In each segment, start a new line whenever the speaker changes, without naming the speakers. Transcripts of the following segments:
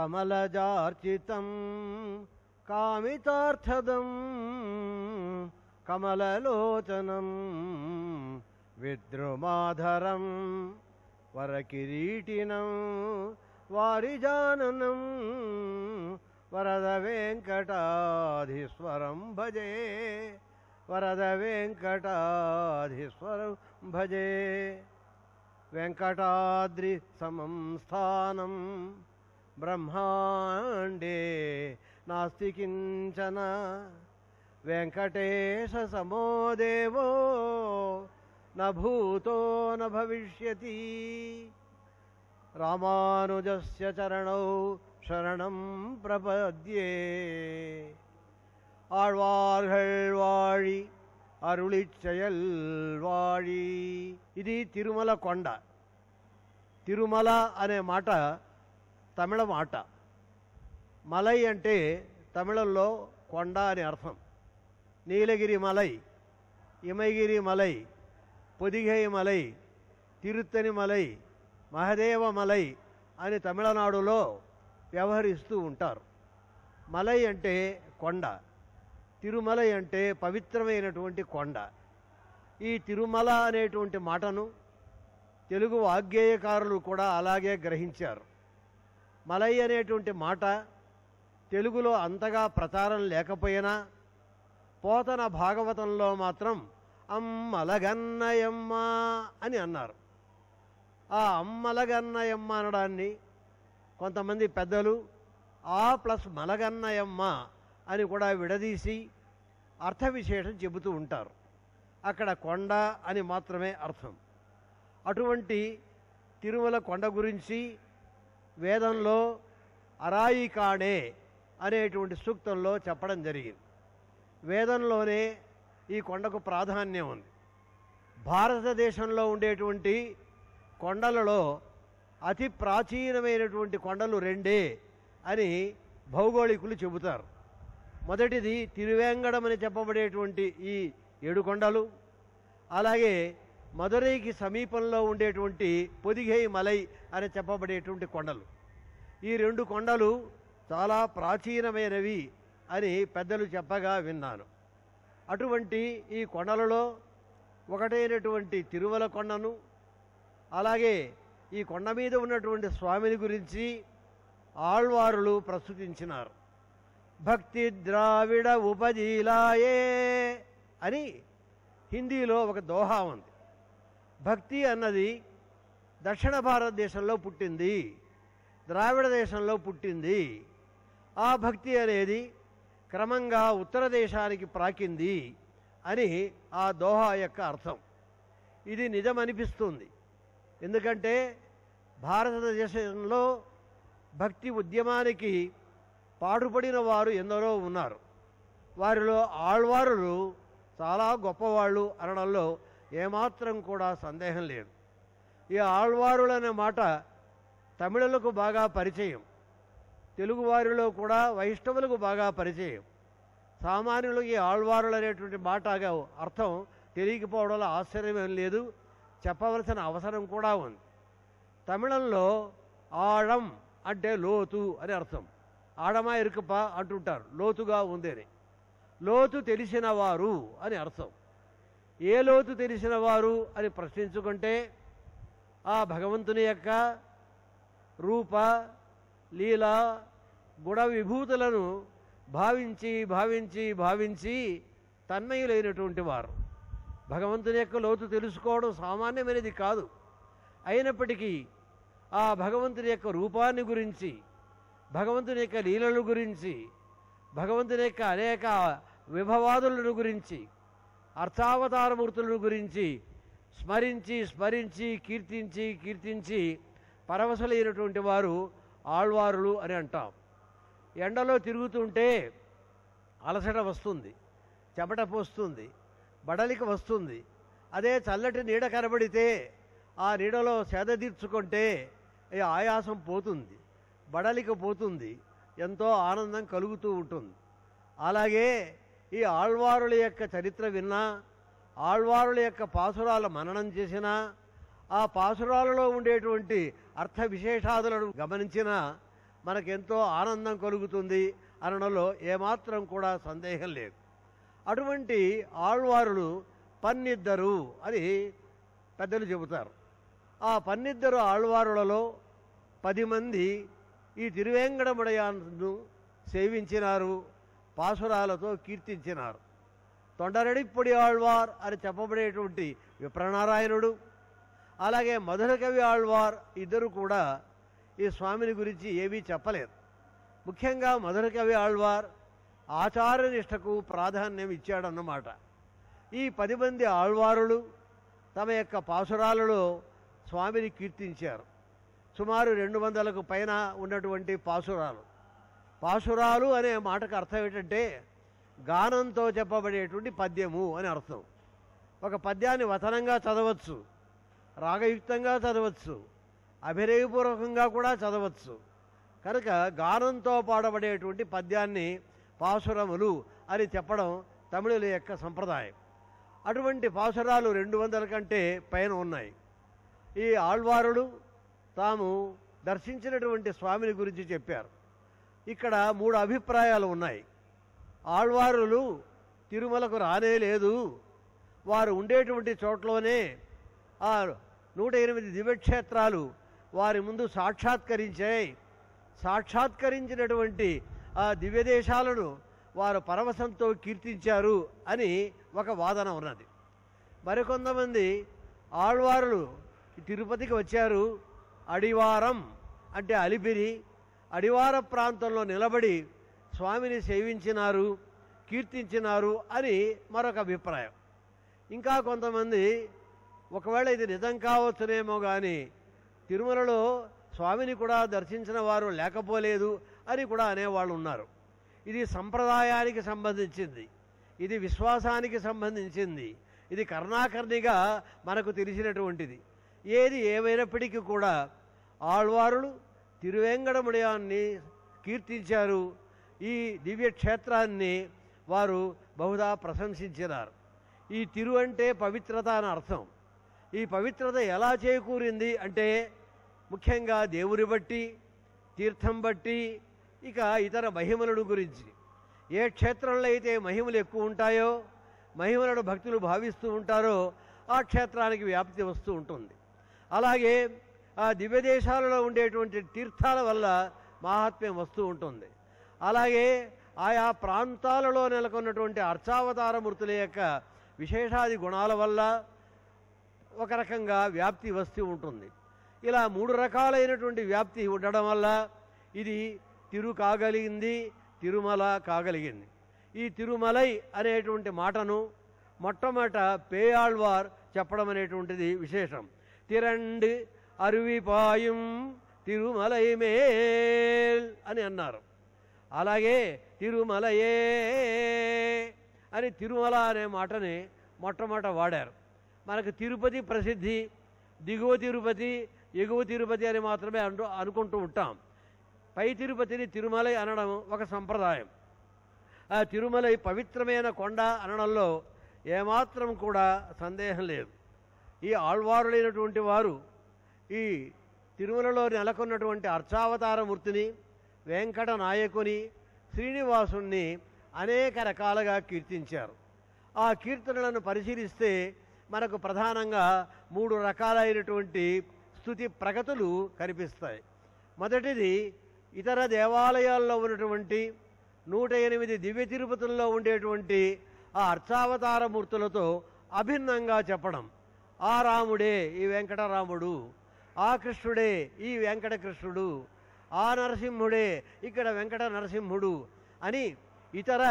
कमलजार्चितं कामितार्थदं कमललोचनं विद्रुमाधरं वरकिरीटिनं वारिजाननं वरदवेङ्कटाधिश्वरं भजे वरदवेङ्कटाधिश्वरं भजे वेङ्कटाद्रिसमं स्थानम् బ్రహ్మాండే నాస్తికించన కించన వెంకటేశ సమోదేవో నూతో నవిష్యతి రామానుజస్య చరణ శరణం ప్రపద్యే ఆழ்వాர்கள் వాళி ఇది తిరుమల కొండ తిరుమల అనే మాట తమిళ మాట మలై అంటే తమిళంలో కొండ అని అర్థం నీలగిరి మలై ఇమగిరి మలై పొదిగై మలై తిరుత్తని మలై మహదేవ మలై అని తమిళనాడులో వ్యవహరిస్తూ ఉంటారు మలై అంటే కొండ తిరుమలై అంటే పవిత్రమైనటువంటి కొండ ఈ తిరుమల అనేటువంటి మాటను తెలుగు వాగ్గేయకారులు కూడా అలాగే గ్రహించారు మలై అనేటువంటి మాట తెలుగులో అంతగా ప్రచారం లేకపోయినా పోతన భాగవతంలో మాత్రం అమ్మలగన్నయమ్మ అని అన్నారు ఆ అమ్మలగన్నయమ్మ అనడాన్ని కొంతమంది పెద్దలు ఆ ప్లస్ మలగన్నయమ్మ అని కూడా విడదీసి అర్థ విశేషం చెబుతూ ఉంటారు అక్కడ కొండ అని మాత్రమే అర్థం అటువంటి తిరుమల కొండ గురించి వేదంలో కాడే అనేటువంటి సూక్తంలో చెప్పడం జరిగింది వేదంలోనే ఈ కొండకు ప్రాధాన్యం ఉంది భారతదేశంలో ఉండేటువంటి కొండలలో అతి ప్రాచీనమైనటువంటి కొండలు రెండే అని భౌగోళికులు చెబుతారు మొదటిది తిరువేంగడం అని చెప్పబడేటువంటి ఈ ఏడు కొండలు అలాగే మదురైకి సమీపంలో ఉండేటువంటి పొదిగేయి మలై అని చెప్పబడేటువంటి కొండలు ఈ రెండు కొండలు చాలా ప్రాచీనమైనవి అని పెద్దలు చెప్పగా విన్నాను అటువంటి ఈ కొండలలో ఒకటైనటువంటి తిరుమల కొండను అలాగే ఈ కొండ మీద ఉన్నటువంటి స్వామిని గురించి ఆళ్వారులు ప్రస్తుతించినారు భక్తి ద్రావిడ ఉపజీలాయే అని హిందీలో ఒక దోహా ఉంది భక్తి అన్నది దక్షిణ భారతదేశంలో పుట్టింది ద్రావిడ దేశంలో పుట్టింది ఆ భక్తి అనేది క్రమంగా ఉత్తర దేశానికి ప్రాకింది అని ఆ దోహా యొక్క అర్థం ఇది నిజం అనిపిస్తుంది ఎందుకంటే భారతదేశంలో భక్తి ఉద్యమానికి పాటుపడిన వారు ఎందరో ఉన్నారు వారిలో ఆళ్వారులు చాలా గొప్పవాళ్ళు అనడంలో ఏమాత్రం కూడా సందేహం లేదు ఈ ఆళ్వారులు అనే మాట తమిళులకు బాగా పరిచయం తెలుగువారిలో కూడా వైష్ణవులకు బాగా పరిచయం సామాన్యులు ఈ ఆళ్వారులు అనేటువంటి మాటగా అర్థం తెలియకపోవడంలో ఆశ్చర్యమేం లేదు చెప్పవలసిన అవసరం కూడా ఉంది తమిళంలో ఆళం అంటే లోతు అని అర్థం ఆడమా ఇరుకపా అంటుంటారు లోతుగా ఉంది అని లోతు తెలిసినవారు అని అర్థం ఏ లోతు తెలిసిన వారు అని ప్రశ్నించుకుంటే ఆ భగవంతుని యొక్క రూప లీల గుణ విభూతులను భావించి భావించి భావించి తన్మయులైనటువంటి వారు భగవంతుని యొక్క లోతు తెలుసుకోవడం సామాన్యమైనది కాదు అయినప్పటికీ ఆ భగవంతుని యొక్క రూపాన్ని గురించి భగవంతుని యొక్క లీలను గురించి భగవంతుని యొక్క అనేక విభవాదులను గురించి అర్థావతారమూర్తులను గురించి స్మరించి స్మరించి కీర్తించి కీర్తించి పరవశలైనటువంటి వారు ఆళ్వారులు అని అంటాం ఎండలో తిరుగుతుంటే అలసట వస్తుంది చెమట పోస్తుంది బడలిక వస్తుంది అదే చల్లటి నీడ కనబడితే ఆ నీడలో సేద తీర్చుకుంటే ఆయాసం పోతుంది బడలిక పోతుంది ఎంతో ఆనందం కలుగుతూ ఉంటుంది అలాగే ఈ ఆళ్వారుల యొక్క చరిత్ర విన్నా ఆళ్వారుల యొక్క పాసురాల మననం చేసినా ఆ పాసురాలలో ఉండేటువంటి అర్థ విశేషాదులను గమనించినా మనకెంతో ఆనందం కలుగుతుంది అనడంలో ఏమాత్రం కూడా సందేహం లేదు అటువంటి ఆళ్వారులు పన్నిద్దరు అని పెద్దలు చెబుతారు ఆ పన్నిద్దరు ఆళ్వారులలో పది మంది ఈ తిరువేంకటముడయాను సేవించినారు పాసురాలతో కీర్తించినారు తొండరెడిప్పొడి ఆళ్వార్ అని చెప్పబడేటువంటి విప్రనారాయణుడు అలాగే మధురకవి ఆళ్వార్ ఇద్దరు కూడా ఈ స్వామిని గురించి ఏమీ చెప్పలేదు ముఖ్యంగా మధురకవి ఆళ్వార్ నిష్టకు ప్రాధాన్యం ఇచ్చాడన్నమాట ఈ పది మంది ఆళ్వారులు తమ యొక్క పాసురాలలో స్వామిని కీర్తించారు సుమారు రెండు వందలకు పైన ఉన్నటువంటి పాసురాలు పాశురాలు అనే మాటకు అర్థం ఏంటంటే గానంతో చెప్పబడేటువంటి పద్యము అని అర్థం ఒక పద్యాన్ని వచనంగా చదవచ్చు రాగయుక్తంగా చదవచ్చు అభినయపూర్వకంగా కూడా చదవచ్చు కనుక గానంతో పాడబడేటువంటి పద్యాన్ని పాశురములు అని చెప్పడం తమిళుల యొక్క సంప్రదాయం అటువంటి పాసురాలు రెండు వందల కంటే పైన ఉన్నాయి ఈ ఆళ్వారులు తాము దర్శించినటువంటి స్వామిని గురించి చెప్పారు ఇక్కడ మూడు అభిప్రాయాలు ఉన్నాయి ఆళ్వారులు తిరుమలకు రానే లేదు వారు ఉండేటువంటి చోట్లోనే ఆ నూట ఎనిమిది దివ్యక్షేత్రాలు వారి ముందు సాక్షాత్కరించాయి సాక్షాత్కరించినటువంటి ఆ దివ్యదేశాలను వారు పరవశంతో కీర్తించారు అని ఒక వాదన ఉన్నది మరికొంతమంది ఆళ్వారులు తిరుపతికి వచ్చారు అడివారం అంటే అలిపిరి అడివార ప్రాంతంలో నిలబడి స్వామిని సేవించినారు కీర్తించినారు అని మరొక అభిప్రాయం ఇంకా కొంతమంది ఒకవేళ ఇది నిజం కావచ్చునేమో కానీ తిరుమలలో స్వామిని కూడా దర్శించిన వారు లేకపోలేదు అని కూడా అనేవాళ్ళు ఉన్నారు ఇది సంప్రదాయానికి సంబంధించింది ఇది విశ్వాసానికి సంబంధించింది ఇది కర్ణాకర్ణిగా మనకు తెలిసినటువంటిది ఏది ఏమైనప్పటికీ కూడా ఆళ్వారులు తిరువేంగడముడయాన్ని కీర్తించారు ఈ దివ్యక్షేత్రాన్ని వారు బహుదా ప్రశంసించినారు ఈ తిరు అంటే పవిత్రత అని అర్థం ఈ పవిత్రత ఎలా చేకూరింది అంటే ముఖ్యంగా దేవుని బట్టి తీర్థం బట్టి ఇక ఇతర మహిమలను గురించి ఏ క్షేత్రంలో అయితే మహిమలు ఎక్కువ ఉంటాయో మహిమలను భక్తులు భావిస్తూ ఉంటారో ఆ క్షేత్రానికి వ్యాప్తి వస్తూ ఉంటుంది అలాగే ఆ దివ్య దేశాలలో ఉండేటువంటి తీర్థాల వల్ల మహాత్మ్యం వస్తూ ఉంటుంది అలాగే ఆయా ప్రాంతాలలో నెలకొన్నటువంటి అర్చావతార మృతుల యొక్క విశేషాది గుణాల వల్ల ఒక రకంగా వ్యాప్తి వస్తూ ఉంటుంది ఇలా మూడు రకాలైనటువంటి వ్యాప్తి ఉండడం వల్ల ఇది తిరు కాగలిగింది తిరుమల కాగలిగింది ఈ తిరుమలై అనేటువంటి మాటను మొట్టమొదట పేయాళ్వార్ చెప్పడం అనేటువంటిది విశేషం తిరండి అరువిపాయం మేల్ అని అన్నారు అలాగే తిరుమలయే అని తిరుమల అనే మాటని మొట్టమొదట వాడారు మనకు తిరుపతి ప్రసిద్ధి దిగువ తిరుపతి ఎగువ తిరుపతి అని మాత్రమే అను అనుకుంటూ ఉంటాం పై తిరుపతిని తిరుమలై అనడం ఒక సంప్రదాయం ఆ తిరుమలై పవిత్రమైన కొండ అనడంలో ఏమాత్రం కూడా సందేహం లేదు ఈ ఆళ్వారులైనటువంటి వారు ఈ తిరుమలలో నెలకొన్నటువంటి అర్చావతారమూర్తిని వెంకట నాయకుని శ్రీనివాసుణ్ణి అనేక రకాలుగా కీర్తించారు ఆ కీర్తనలను పరిశీలిస్తే మనకు ప్రధానంగా మూడు రకాలైనటువంటి స్థుతి ప్రగతులు కనిపిస్తాయి మొదటిది ఇతర దేవాలయాల్లో ఉన్నటువంటి నూట ఎనిమిది దివ్య తిరుపతుల్లో ఉండేటువంటి ఆ అర్చావతార మూర్తులతో అభిన్నంగా చెప్పడం ఆ రాముడే ఈ వెంకటరాముడు ఆ కృష్ణుడే ఈ వెంకటకృష్ణుడు ఆ నరసింహుడే ఇక్కడ వెంకట నరసింహుడు అని ఇతర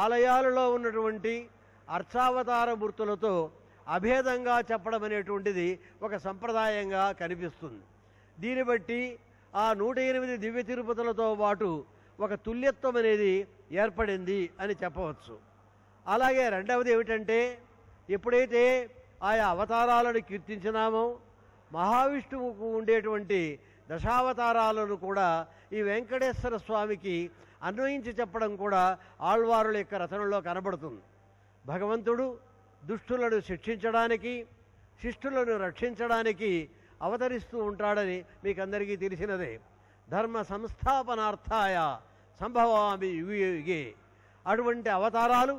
ఆలయాలలో ఉన్నటువంటి అర్చావతార మూర్తులతో అభేదంగా చెప్పడం అనేటువంటిది ఒక సంప్రదాయంగా కనిపిస్తుంది దీన్ని బట్టి ఆ నూట ఎనిమిది దివ్య తిరుపతులతో పాటు ఒక తుల్యత్వం అనేది ఏర్పడింది అని చెప్పవచ్చు అలాగే రెండవది ఏమిటంటే ఎప్పుడైతే ఆయా అవతారాలను కీర్తించినామో మహావిష్ణువుకు ఉండేటువంటి దశావతారాలను కూడా ఈ వెంకటేశ్వర స్వామికి అన్వయించి చెప్పడం కూడా ఆళ్వారుల యొక్క రచనలో కనబడుతుంది భగవంతుడు దుష్టులను శిక్షించడానికి శిష్టులను రక్షించడానికి అవతరిస్తూ ఉంటాడని మీకందరికీ తెలిసినదే ధర్మ సంస్థాపనార్థాయ సంభవామి యుగే అటువంటి అవతారాలు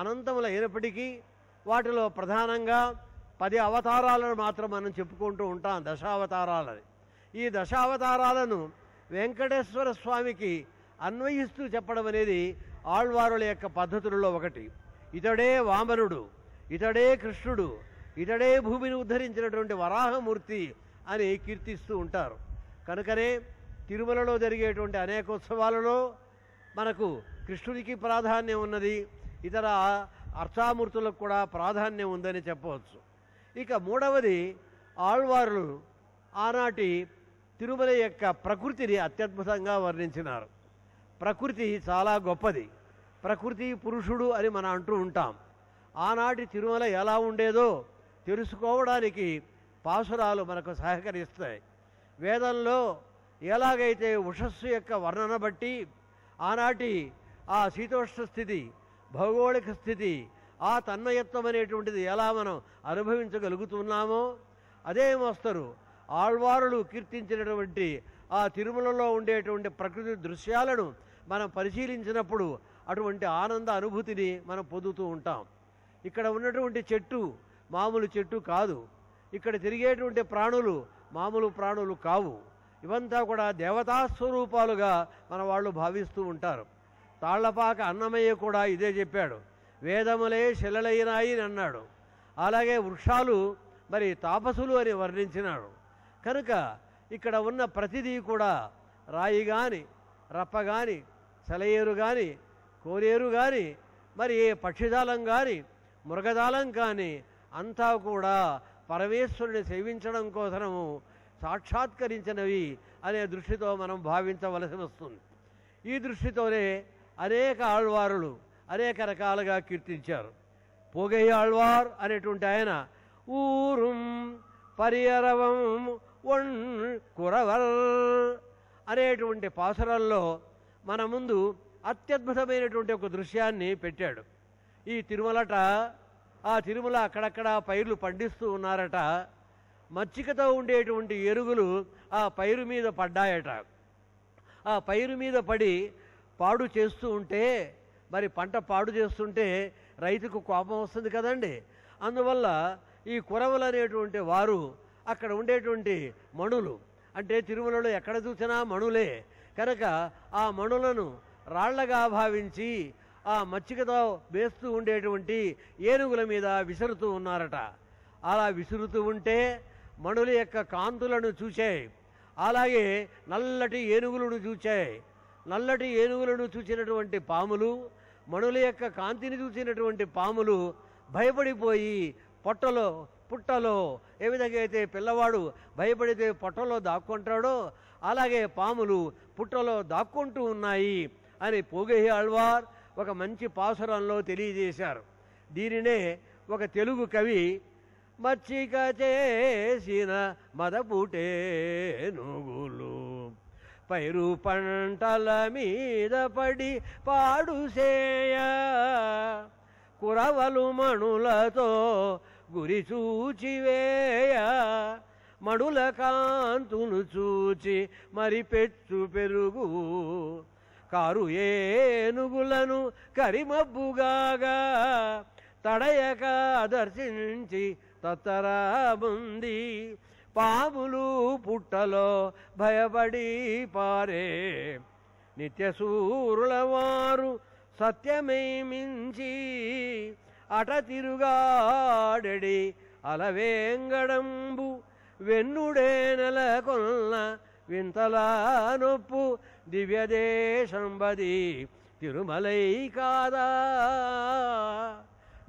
అనంతములైనప్పటికీ వాటిలో ప్రధానంగా పది అవతారాలను మాత్రం మనం చెప్పుకుంటూ ఉంటాం దశావతారాలని ఈ దశావతారాలను వెంకటేశ్వర స్వామికి అన్వయిస్తూ చెప్పడం అనేది ఆళ్వారుల యొక్క పద్ధతులలో ఒకటి ఇతడే వామనుడు ఇతడే కృష్ణుడు ఇతడే భూమిని ఉద్ధరించినటువంటి వరాహమూర్తి అని కీర్తిస్తూ ఉంటారు కనుకనే తిరుమలలో జరిగేటువంటి అనేక ఉత్సవాలలో మనకు కృష్ణుడికి ప్రాధాన్యం ఉన్నది ఇతర అర్చామూర్తులకు కూడా ప్రాధాన్యం ఉందని చెప్పవచ్చు ఇక మూడవది ఆళ్వార్లు ఆనాటి తిరుమల యొక్క ప్రకృతిని అత్యద్భుతంగా వర్ణించినారు ప్రకృతి చాలా గొప్పది ప్రకృతి పురుషుడు అని మనం అంటూ ఉంటాం ఆనాటి తిరుమల ఎలా ఉండేదో తెలుసుకోవడానికి పాసురాలు మనకు సహకరిస్తాయి వేదంలో ఎలాగైతే ఉషస్సు యొక్క వర్ణన బట్టి ఆనాటి ఆ శీతోష్ణ స్థితి భౌగోళిక స్థితి ఆ తన్మయత్వం అనేటువంటిది ఎలా మనం అనుభవించగలుగుతున్నామో అదే మోస్తరు ఆళ్వారులు కీర్తించినటువంటి ఆ తిరుమలలో ఉండేటువంటి ప్రకృతి దృశ్యాలను మనం పరిశీలించినప్పుడు అటువంటి ఆనంద అనుభూతిని మనం పొందుతూ ఉంటాం ఇక్కడ ఉన్నటువంటి చెట్టు మామూలు చెట్టు కాదు ఇక్కడ తిరిగేటువంటి ప్రాణులు మామూలు ప్రాణులు కావు ఇవంతా కూడా దేవతా స్వరూపాలుగా మన వాళ్ళు భావిస్తూ ఉంటారు తాళ్లపాక అన్నమయ్య కూడా ఇదే చెప్పాడు వేదములే శిలలైనాయి అన్నాడు అలాగే వృక్షాలు మరి తాపసులు అని వర్ణించినాడు కనుక ఇక్కడ ఉన్న ప్రతిదీ కూడా రాయి కానీ రప్ప కానీ సెలయేరు కానీ కోరేరు కానీ మరి ఏ పక్షిజాలం కానీ మృగజాలం కానీ అంతా కూడా పరమేశ్వరుని సేవించడం కోసము సాక్షాత్కరించినవి అనే దృష్టితో మనం భావించవలసి వస్తుంది ఈ దృష్టితోనే అనేక ఆళ్వారులు అనేక రకాలుగా కీర్తించారు పొగయ్యాళ్వార్ అనేటువంటి ఆయన ఊరుం పరియరవం ఒన్ కురవల్ అనేటువంటి పాసరల్లో మన ముందు అత్యద్భుతమైనటువంటి ఒక దృశ్యాన్ని పెట్టాడు ఈ తిరుమలట ఆ తిరుమల అక్కడక్కడ పైర్లు పండిస్తూ ఉన్నారట మచ్చికతో ఉండేటువంటి ఎరుగులు ఆ పైరు మీద పడ్డాయట ఆ పైరు మీద పడి పాడు చేస్తూ ఉంటే మరి పంట పాడు చేస్తుంటే రైతుకు కోపం వస్తుంది కదండి అందువల్ల ఈ కురవలు అనేటువంటి వారు అక్కడ ఉండేటువంటి మణులు అంటే తిరుమలలో ఎక్కడ చూసినా మణులే కనుక ఆ మణులను రాళ్లగా భావించి ఆ మచ్చికతో వేస్తూ ఉండేటువంటి ఏనుగుల మీద విసురుతూ ఉన్నారట అలా విసురుతూ ఉంటే మణుల యొక్క కాంతులను చూచాయి అలాగే నల్లటి ఏనుగులను చూచాయి నల్లటి ఏనుగులను చూసినటువంటి పాములు మణుల యొక్క కాంతిని చూసినటువంటి పాములు భయపడిపోయి పొట్టలో పుట్టలో ఏ విధంగా అయితే పిల్లవాడు భయపడితే పొట్టలో దాక్కుంటాడో అలాగే పాములు పుట్టలో దాక్కుంటూ ఉన్నాయి అని పోగేహి అల్వార్ ఒక మంచి పాసురంలో తెలియజేశారు దీనినే ఒక తెలుగు కవి మచ్చిక చేసిన మదపుటే నుగులు పైరు పంటల మీద పడి పాడుసేయ కురవలు మణులతో గురి చూచివేయ మడుల కాంతును చూచి మరి పెచ్చు పెరుగు కారు ఏనుగులను కరిమబ్బుగాగా తడయక దర్శించి ఉంది పాములు పుట్టలో భయపడి పారే నిత్యసూరుల వారు సత్యమే మించి అట తిరుగాడడి అలవేంగడంబు వెన్నుడే నెల కొల్ల వింతలా నొప్పు దివ్యదేశంబది తిరుమలై కాదా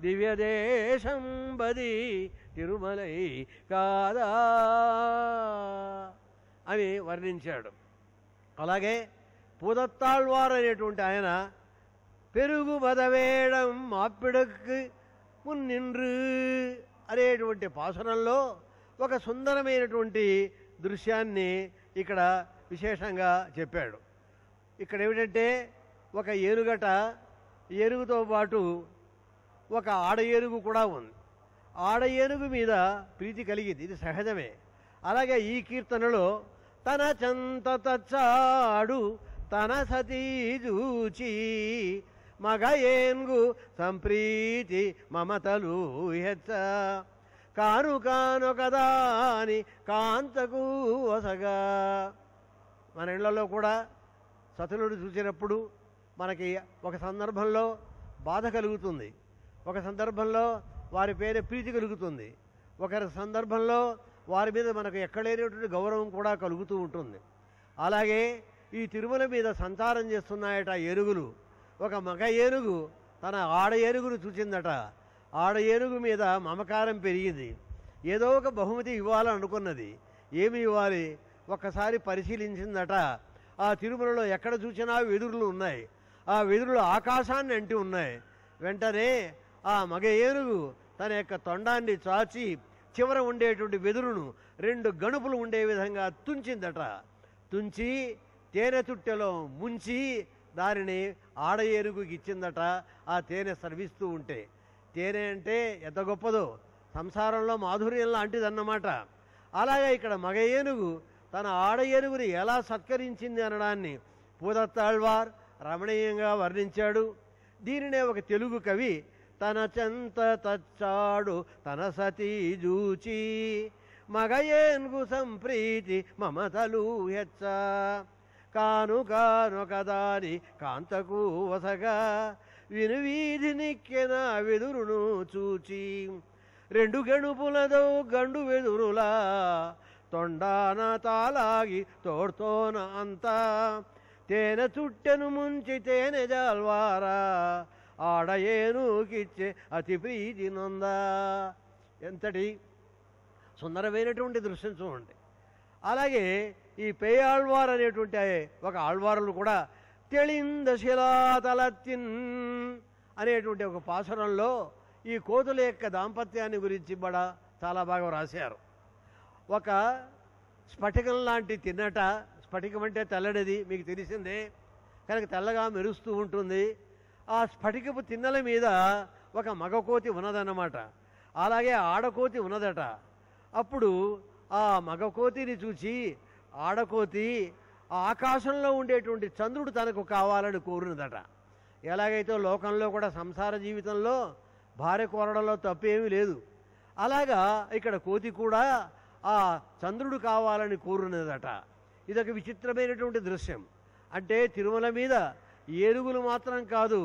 దివ్యదేశంబది తిరుమలై కాదా అని వర్ణించాడు అలాగే పుదత్తాళ్వార్ అనేటువంటి ఆయన పెరుగు మదవేడం మాపిడకు మున్నిండ్రు అనేటువంటి పాసనంలో ఒక సుందరమైనటువంటి దృశ్యాన్ని ఇక్కడ విశేషంగా చెప్పాడు ఇక్కడ ఏమిటంటే ఒక ఏనుగట ఎరుగుతో పాటు ఒక ఆడ ఏనుగు కూడా ఉంది ఆడ ఏనుగు మీద ప్రీతి కలిగింది ఇది సహజమే అలాగే ఈ కీర్తనలో తన చంత తచ్చాడు తన సతీ చూచి మగ ఏనుగు సంప్రీతి మమతలు హెచ్చ కాను కాను కదా అని కాంతకు వసగా మన ఇళ్లలో కూడా సతులుడు చూసినప్పుడు మనకి ఒక సందర్భంలో బాధ కలుగుతుంది ఒక సందర్భంలో వారి పేరు ప్రీతి కలుగుతుంది ఒకరి సందర్భంలో వారి మీద మనకు ఎక్కడైనటువంటి గౌరవం కూడా కలుగుతూ ఉంటుంది అలాగే ఈ తిరుమల మీద సంచారం చేస్తున్నాయట ఏనుగులు ఒక మగ ఏనుగు తన ఆడ ఏనుగును చూచిందట ఆడ ఏనుగు మీద మమకారం పెరిగింది ఏదో ఒక బహుమతి ఇవ్వాలనుకున్నది ఏమి ఇవ్వాలి ఒక్కసారి పరిశీలించిందట ఆ తిరుమలలో ఎక్కడ చూసినా వెదురులు ఉన్నాయి ఆ వెదురులు ఆకాశాన్ని అంటి ఉన్నాయి వెంటనే ఆ మగ ఏనుగు తన యొక్క తొండాన్ని చాచి చివర ఉండేటువంటి వెదురును రెండు గణుపులు ఉండే విధంగా తుంచిందట తుంచి తేనె తుట్టెలో ముంచి దానిని ఆడ ఏనుగుకి ఇచ్చిందట ఆ తేనె సర్విస్తూ ఉంటే తేనె అంటే ఎంత గొప్పదో సంసారంలో మాధుర్యం లాంటిదన్నమాట అలాగే ఇక్కడ మగ ఏనుగు తన ఆడ ఏనుగుని ఎలా సత్కరించింది అనడాన్ని పూదత్తాళ్వార్ రమణీయంగా వర్ణించాడు దీనినే ఒక తెలుగు కవి తన చెంత తచ్చాడు తన సతీ జూచి మగయేన్గు సంప్రీతి మమతలు హెచ్చ కానుకానొకదాని కాంతకు వసగా వినువీధి నిక్కిన వెదురును చూచి రెండు గణుపులదో గండు వెదురులా తొండాన తాలాగి తోడ్తోన అంతా తేనె చుట్టెను ముంచి తేనె జాల్వారా ఆడ ఏనుకిచ్చే అతి ప్రీతి నొందా ఎంతటి సుందరమైనటువంటి దృశ్యం చూడండి అలాగే ఈ పేయాళ్వార్ అనేటువంటి ఒక ఆళ్వారులు కూడా తెలింద శిలాతలత్తిన్ అనేటువంటి ఒక పాసురంలో ఈ కోతుల యొక్క దాంపత్యాన్ని గురించి బడా చాలా బాగా రాశారు ఒక స్ఫటికం లాంటి తిన్నట స్ఫటికం అంటే తెల్లడిది మీకు తెలిసిందే కనుక తెల్లగా మెరుస్తూ ఉంటుంది ఆ స్ఫటికపు తిన్నెల మీద ఒక మగకోతి ఉన్నదన్నమాట అలాగే ఆడకోతి ఉన్నదట అప్పుడు ఆ మగకోతిని చూచి ఆడకోతి ఆకాశంలో ఉండేటువంటి చంద్రుడు తనకు కావాలని కోరినదట ఎలాగైతే లోకంలో కూడా సంసార జీవితంలో భార్య కోరడంలో తప్పేమీ లేదు అలాగా ఇక్కడ కోతి కూడా ఆ చంద్రుడు కావాలని కోరినదట ఇదొక విచిత్రమైనటువంటి దృశ్యం అంటే తిరుమల మీద ఏనుగులు మాత్రం కాదు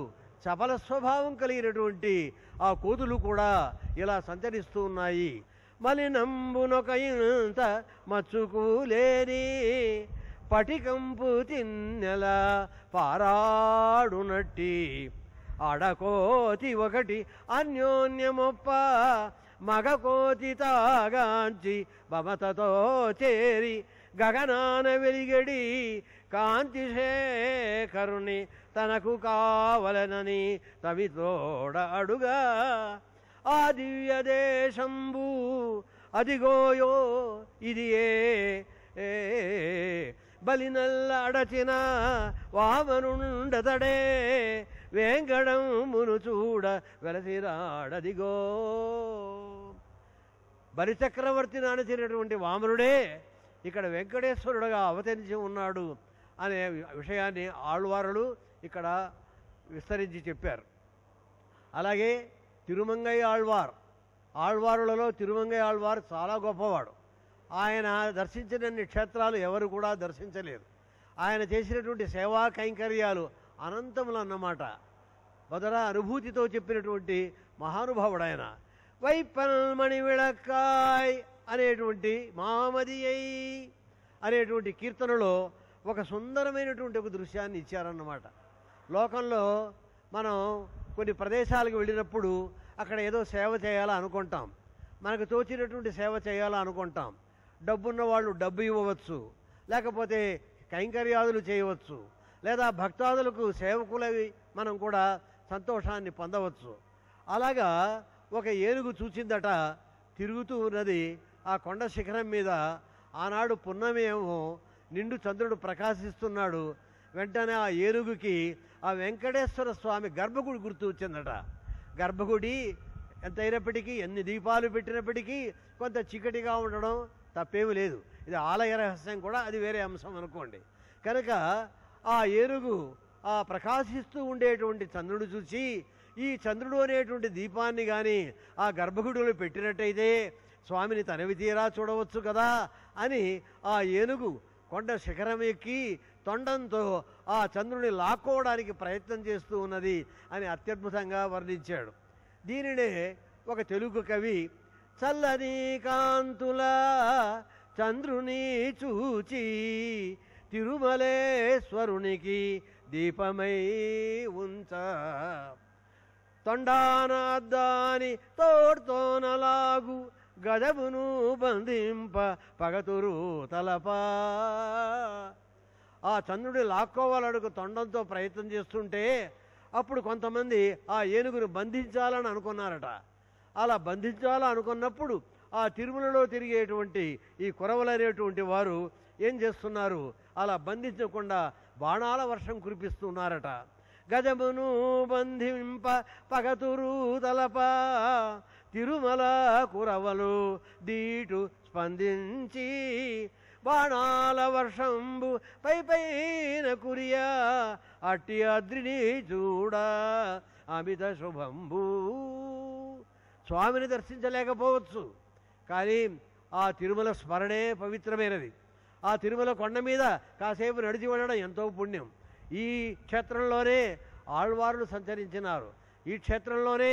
చపల స్వభావం కలిగినటువంటి ఆ కోతులు కూడా ఇలా సంచరిస్తూ ఉన్నాయి నంబునొక ఇంత మచ్చుకులేని పటికంపు తిన్నెల పారాడునట్టి అడకోతి ఒకటి అన్యోన్యమొప్ప కోతి తాగాంచి మమతతో చేరి గగనాన వెలిగడి కరుణి తనకు కావలనని తవితోడ అడుగా ఆ దివ్య దేశంబు అదిగోయో ఇది ఏ బలినల్ల అడచిన వామనుండతడే వెంకడం మును చూడ వెలసిరాడదిగో బలిచక్రవర్తి నానచినటువంటి వామనుడే ఇక్కడ వెంకటేశ్వరుడుగా అవతరించి ఉన్నాడు అనే విషయాన్ని ఆళ్వారులు ఇక్కడ విస్తరించి చెప్పారు అలాగే తిరుమంగయ్య ఆళ్వార్ ఆళ్వారులలో తిరుమంగయ్య ఆళ్వార్ చాలా గొప్పవాడు ఆయన దర్శించినన్ని క్షేత్రాలు ఎవరు కూడా దర్శించలేదు ఆయన చేసినటువంటి సేవా కైంకర్యాలు అనంతములు అన్నమాట భద్ర అనుభూతితో చెప్పినటువంటి మహానుభావుడు ఆయన వైపల్మణి విళక్కాయ్ అనేటువంటి మామదియై అనేటువంటి కీర్తనలో ఒక సుందరమైనటువంటి ఒక దృశ్యాన్ని ఇచ్చారన్నమాట లోకంలో మనం కొన్ని ప్రదేశాలకు వెళ్ళినప్పుడు అక్కడ ఏదో సేవ చేయాలా అనుకుంటాం మనకు తోచినటువంటి సేవ చేయాలా అనుకుంటాం డబ్బున్న వాళ్ళు డబ్బు ఇవ్వవచ్చు లేకపోతే కైంకర్యాదులు చేయవచ్చు లేదా భక్తాదులకు సేవకులవి మనం కూడా సంతోషాన్ని పొందవచ్చు అలాగా ఒక ఏనుగు చూచిందట తిరుగుతూ ఉన్నది ఆ కొండ శిఖరం మీద ఆనాడు పున్నమేమో నిండు చంద్రుడు ప్రకాశిస్తున్నాడు వెంటనే ఆ ఏనుగుకి ఆ వెంకటేశ్వర స్వామి గర్భగుడి గుర్తు వచ్చిందట గర్భగుడి ఎంత అయినప్పటికీ ఎన్ని దీపాలు పెట్టినప్పటికీ కొంత చీకటిగా ఉండడం తప్పేమీ లేదు ఇది ఆలయ రహస్యం కూడా అది వేరే అంశం అనుకోండి కనుక ఆ ఏనుగు ఆ ప్రకాశిస్తూ ఉండేటువంటి చంద్రుడు చూసి ఈ చంద్రుడు అనేటువంటి దీపాన్ని కానీ ఆ గర్భగుడిలో పెట్టినట్టయితే స్వామిని తనవి తీరా చూడవచ్చు కదా అని ఆ ఏనుగు కొండ శిఖరం ఎక్కి తొండంతో ఆ చంద్రుని లాక్కోవడానికి ప్రయత్నం చేస్తూ ఉన్నది అని అత్యద్భుతంగా వర్ణించాడు దీనినే ఒక తెలుగు కవి చల్లని కాంతుల చంద్రుని చూచి తిరుమలేశ్వరునికి దీపమై ఉంచ తొండానాద్దాని తోడ్తోనలాగు గదబును బంధింప పగతురు తలపా ఆ చంద్రుడి లాక్కోవాలడుగు తొండంతో ప్రయత్నం చేస్తుంటే అప్పుడు కొంతమంది ఆ ఏనుగును బంధించాలని అనుకున్నారట అలా బంధించాలని అనుకున్నప్పుడు ఆ తిరుమలలో తిరిగేటువంటి ఈ కురవలనేటువంటి వారు ఏం చేస్తున్నారు అలా బంధించకుండా బాణాల వర్షం కురిపిస్తున్నారట గజమును బంధింప పగతురు తలపా తిరుమల కురవలు దీటు స్పందించి బాణాల వర్షంబు పై పైన కురియా అట్టి అద్రిని చూడ అమిత శుభంబు స్వామిని దర్శించలేకపోవచ్చు కానీ ఆ తిరుమల స్మరణే పవిత్రమైనది ఆ తిరుమల కొండ మీద కాసేపు నడిచి ఉండడం ఎంతో పుణ్యం ఈ క్షేత్రంలోనే ఆళ్వారులు సంచరించినారు ఈ క్షేత్రంలోనే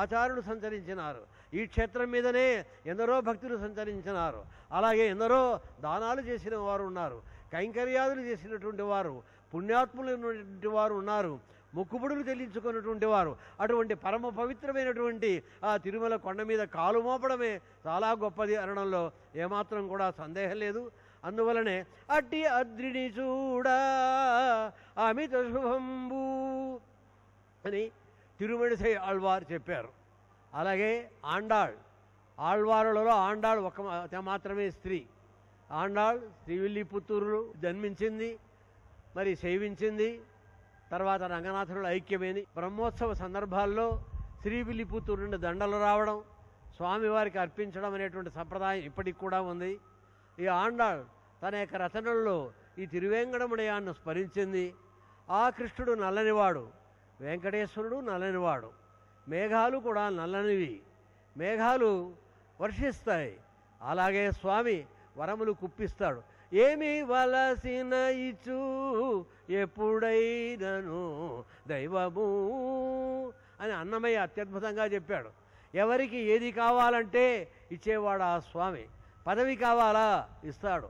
ఆచారులు సంచరించినారు ఈ క్షేత్రం మీదనే ఎందరో భక్తులు సంచరించినారు అలాగే ఎందరో దానాలు చేసిన వారు ఉన్నారు కైంకర్యాదులు చేసినటువంటి వారు పుణ్యాత్ములైనటువంటి వారు ఉన్నారు ముక్కుబుడులు చెల్లించుకున్నటువంటి వారు అటువంటి పరమ పవిత్రమైనటువంటి ఆ తిరుమల కొండ మీద కాలు మోపడమే చాలా గొప్పది అనడంలో ఏమాత్రం కూడా సందేహం లేదు అందువలనే అట్టి అద్రిని చూడా అమిత శుభంబు అని తిరుమణిసై ఆళ్వార్ చెప్పారు అలాగే ఆండాళ్ ఆళ్వారులలో ఆండాళ్ ఒక మాత్రమే స్త్రీ ఆండాళ్ శ్రీవిల్లి పుత్తూరులు జన్మించింది మరి సేవించింది తర్వాత రంగనాథుడు ఐక్యమైంది బ్రహ్మోత్సవ సందర్భాల్లో పుత్తూరు నుండి దండలు రావడం స్వామివారికి అర్పించడం అనేటువంటి సంప్రదాయం ఇప్పటికి కూడా ఉంది ఈ ఆండాళ్ తన యొక్క రచనల్లో ఈ తిరువేంగడముడయాన్ని స్మరించింది ఆ కృష్ణుడు నల్లనివాడు వెంకటేశ్వరుడు నల్లనివాడు మేఘాలు కూడా నల్లనివి మేఘాలు వర్షిస్తాయి అలాగే స్వామి వరములు కుప్పిస్తాడు ఏమి వలసిన ఇచ్చు ఎప్పుడైనను దైవము అని అన్నమయ్య అత్యద్భుతంగా చెప్పాడు ఎవరికి ఏది కావాలంటే ఇచ్చేవాడు ఆ స్వామి పదవి కావాలా ఇస్తాడు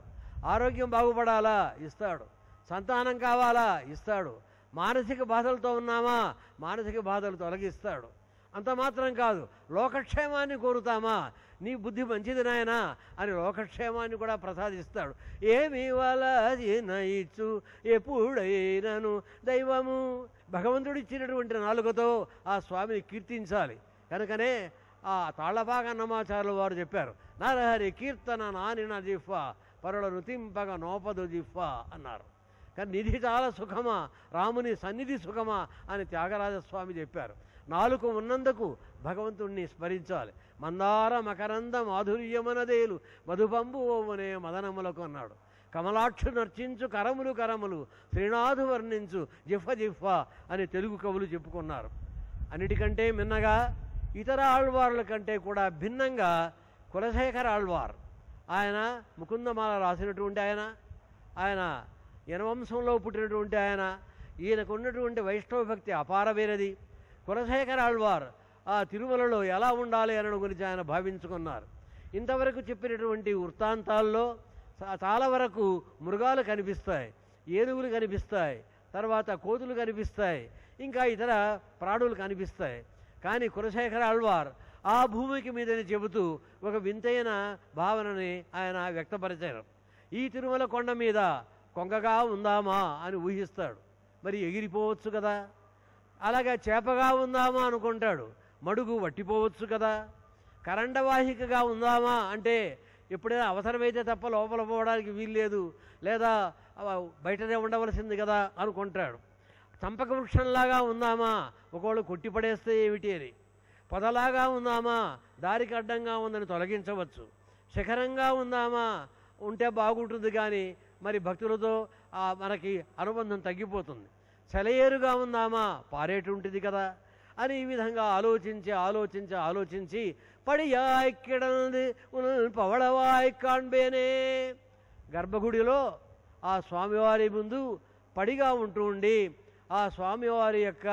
ఆరోగ్యం బాగుపడాలా ఇస్తాడు సంతానం కావాలా ఇస్తాడు మానసిక బాధలతో ఉన్నామా మానసిక బాధలు తొలగిస్తాడు అంత మాత్రం కాదు లోకక్షేమాన్ని కోరుతామా నీ బుద్ధి మంచిది నాయనా అని లోకక్షేమాన్ని కూడా ప్రసాదిస్తాడు ఏమి ఇచ్చు ఎప్పుడైనను దైవము భగవంతుడు ఇచ్చినటువంటి నాలుగతో ఆ స్వామిని కీర్తించాలి కనుకనే ఆ తాళపాక నమాచారులు వారు చెప్పారు నరహరి కీర్తన నాని నా జిఫ్ఫా పరుల రుతింపగ నోపదు జిఫ్ఫా అన్నారు కానీ నిధి చాలా సుఖమా రాముని సన్నిధి సుఖమా అని త్యాగరాజస్వామి చెప్పారు నాలుగు ఉన్నందుకు భగవంతుణ్ణి స్మరించాలి మందార మకరంద మాధుర్యమనదేలు మధుబంబు ఓవనే మదనములకు అన్నాడు కమలాక్షు నర్చించు కరములు కరములు శ్రీనాథు వర్ణించు జిఫ జిఫ అని తెలుగు కవులు చెప్పుకున్నారు అన్నిటికంటే మిన్నగా ఇతర ఆళ్వార్ల కంటే కూడా భిన్నంగా కులశేఖర ఆళ్వార్ ఆయన ముకుందమాల రాసినటువంటి ఆయన ఆయన యనవంశంలో పుట్టినటువంటి ఆయన ఈయనకున్నటువంటి వైష్ణవ భక్తి అపారమైనది కులశేఖర ఆళ్వార్ ఆ తిరుమలలో ఎలా ఉండాలి అనడం గురించి ఆయన భావించుకున్నారు ఇంతవరకు చెప్పినటువంటి వృత్తాంతాల్లో చాలా వరకు మృగాలు కనిపిస్తాయి ఏనుగులు కనిపిస్తాయి తర్వాత కోతులు కనిపిస్తాయి ఇంకా ఇతర ప్రాణులు కనిపిస్తాయి కానీ కులశేఖర ఆళ్వార్ ఆ భూమికి మీదని చెబుతూ ఒక వింతైన భావనని ఆయన వ్యక్తపరిచారు ఈ తిరుమల కొండ మీద కొంగగా ఉందామా అని ఊహిస్తాడు మరి ఎగిరిపోవచ్చు కదా అలాగే చేపగా ఉందామా అనుకుంటాడు మడుగు వట్టిపోవచ్చు కదా వాహికగా ఉందామా అంటే ఎప్పుడైనా అవసరమైతే తప్ప లోపల పోవడానికి వీల్లేదు లేదా బయటనే ఉండవలసింది కదా అనుకుంటాడు చంపక వృక్షంలాగా ఉందామా ఒకవేళ కొట్టిపడేస్తే ఏమిటి అని పొదలాగా ఉందామా దారికి అడ్డంగా ఉందని తొలగించవచ్చు శిఖరంగా ఉందామా ఉంటే బాగుంటుంది కానీ మరి భక్తులతో మనకి అనుబంధం తగ్గిపోతుంది సెలయేరుగా ఉందామా పారేటుంటిది కదా అని ఈ విధంగా ఆలోచించి ఆలోచించి ఆలోచించి పడియాయ్ కిడనది పవళవాయ్ కాణ్బేనే గర్భగుడిలో ఆ స్వామివారి ముందు పడిగా ఉంటూ ఉండి ఆ స్వామివారి యొక్క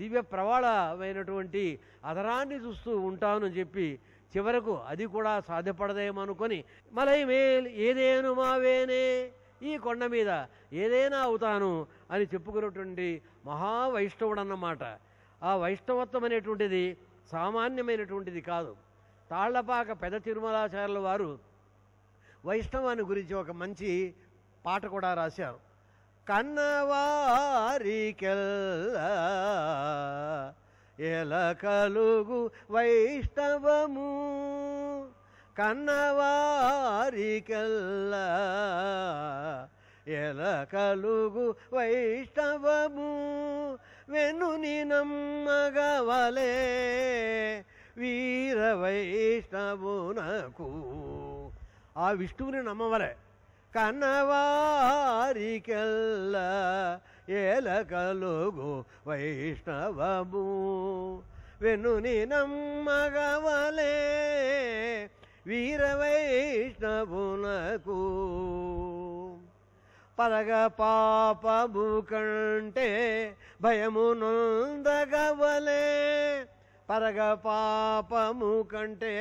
దివ్య ప్రవాళమైనటువంటి అదరాన్ని చూస్తూ ఉంటానని చెప్పి చివరకు అది కూడా సాధ్యపడదేమనుకొని మలై మేల్ ఏదేను మావేనే ఈ కొండ మీద ఏదైనా అవుతాను అని చెప్పుకున్నటువంటి మహావైష్ణవుడు అన్నమాట ఆ వైష్ణవత్వం అనేటువంటిది సామాన్యమైనటువంటిది కాదు తాళ్లపాక పెద తిరుమలాచార్యుల వారు వైష్ణవాన్ని గురించి ఒక మంచి పాట కూడా రాశారు కన్నవారికెల్లా ఎలా కలుగు వైష్ణవము కన్నవారికల్లా ఎల కలుగు వైష్ణవము వెను నమ్మగవలే వీర వైష్ణవునకు ఆ విష్ణువుని నమ్మవలే కన్నవారికల్లా ఎల కలుగు వైష్ణవము వెను నమ్మగవలే వైష్ణవునకు పరగ పాపము కంటే భయము నొందగవలే పరగ పాపము కంటే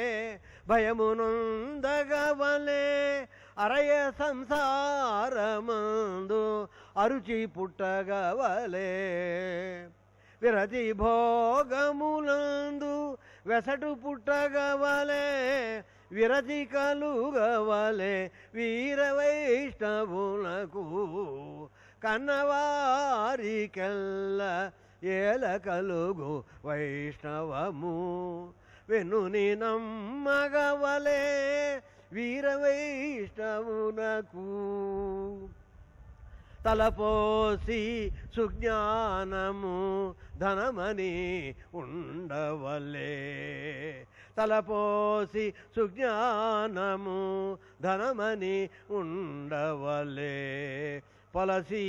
భయము నొందగవలే అరయ సంసారమందు అరుచి పుట్టగవలే విరతి భోగములందు వెసటు పుట్టగవలే విరతి కలుగవలే వీర వైష్ణవులకు కన్నవారికెల్లా ఏల కలుగు వైష్ణవము వెనుని నమ్మగవలే వీర వైష్ణవునకు తలపోసి సుజ్ఞానము ధనమని ఉండవలే తలపోసి సుజ్ఞానము ధనమని ఉండవలే పొలసి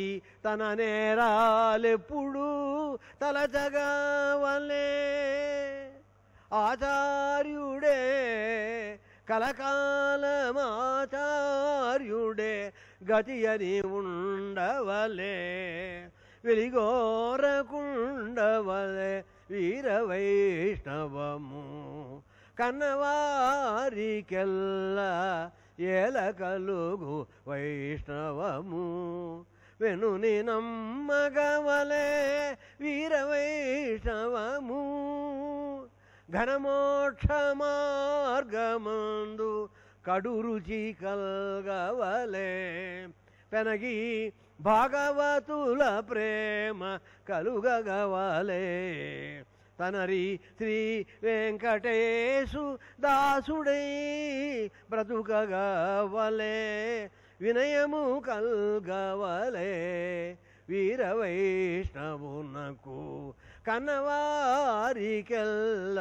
తన నేరాలెప్పుడు తలచగవలే ఆచార్యుడే కలకాలమాచార్యుడే గతి అని ఉండవలే వెలిగోరకుండవలే వీర వైష్ణవము కన్నవారికెల్లా ఏల కలుగు వైష్ణవము వెనుని నమ్మగవలే వీర వైష్ణవము ఘనమోక్ష మార్గమందు కడు రుచి కల్గవలే పెనగి భాగవతుల ప్రేమ కలుగగవలే తనరి శ్రీ వెంకటేశు దాసుడే బ్రతుకగవలే వినయము కల్గవలే వైష్ణవునకు కన్నవారికెల్ల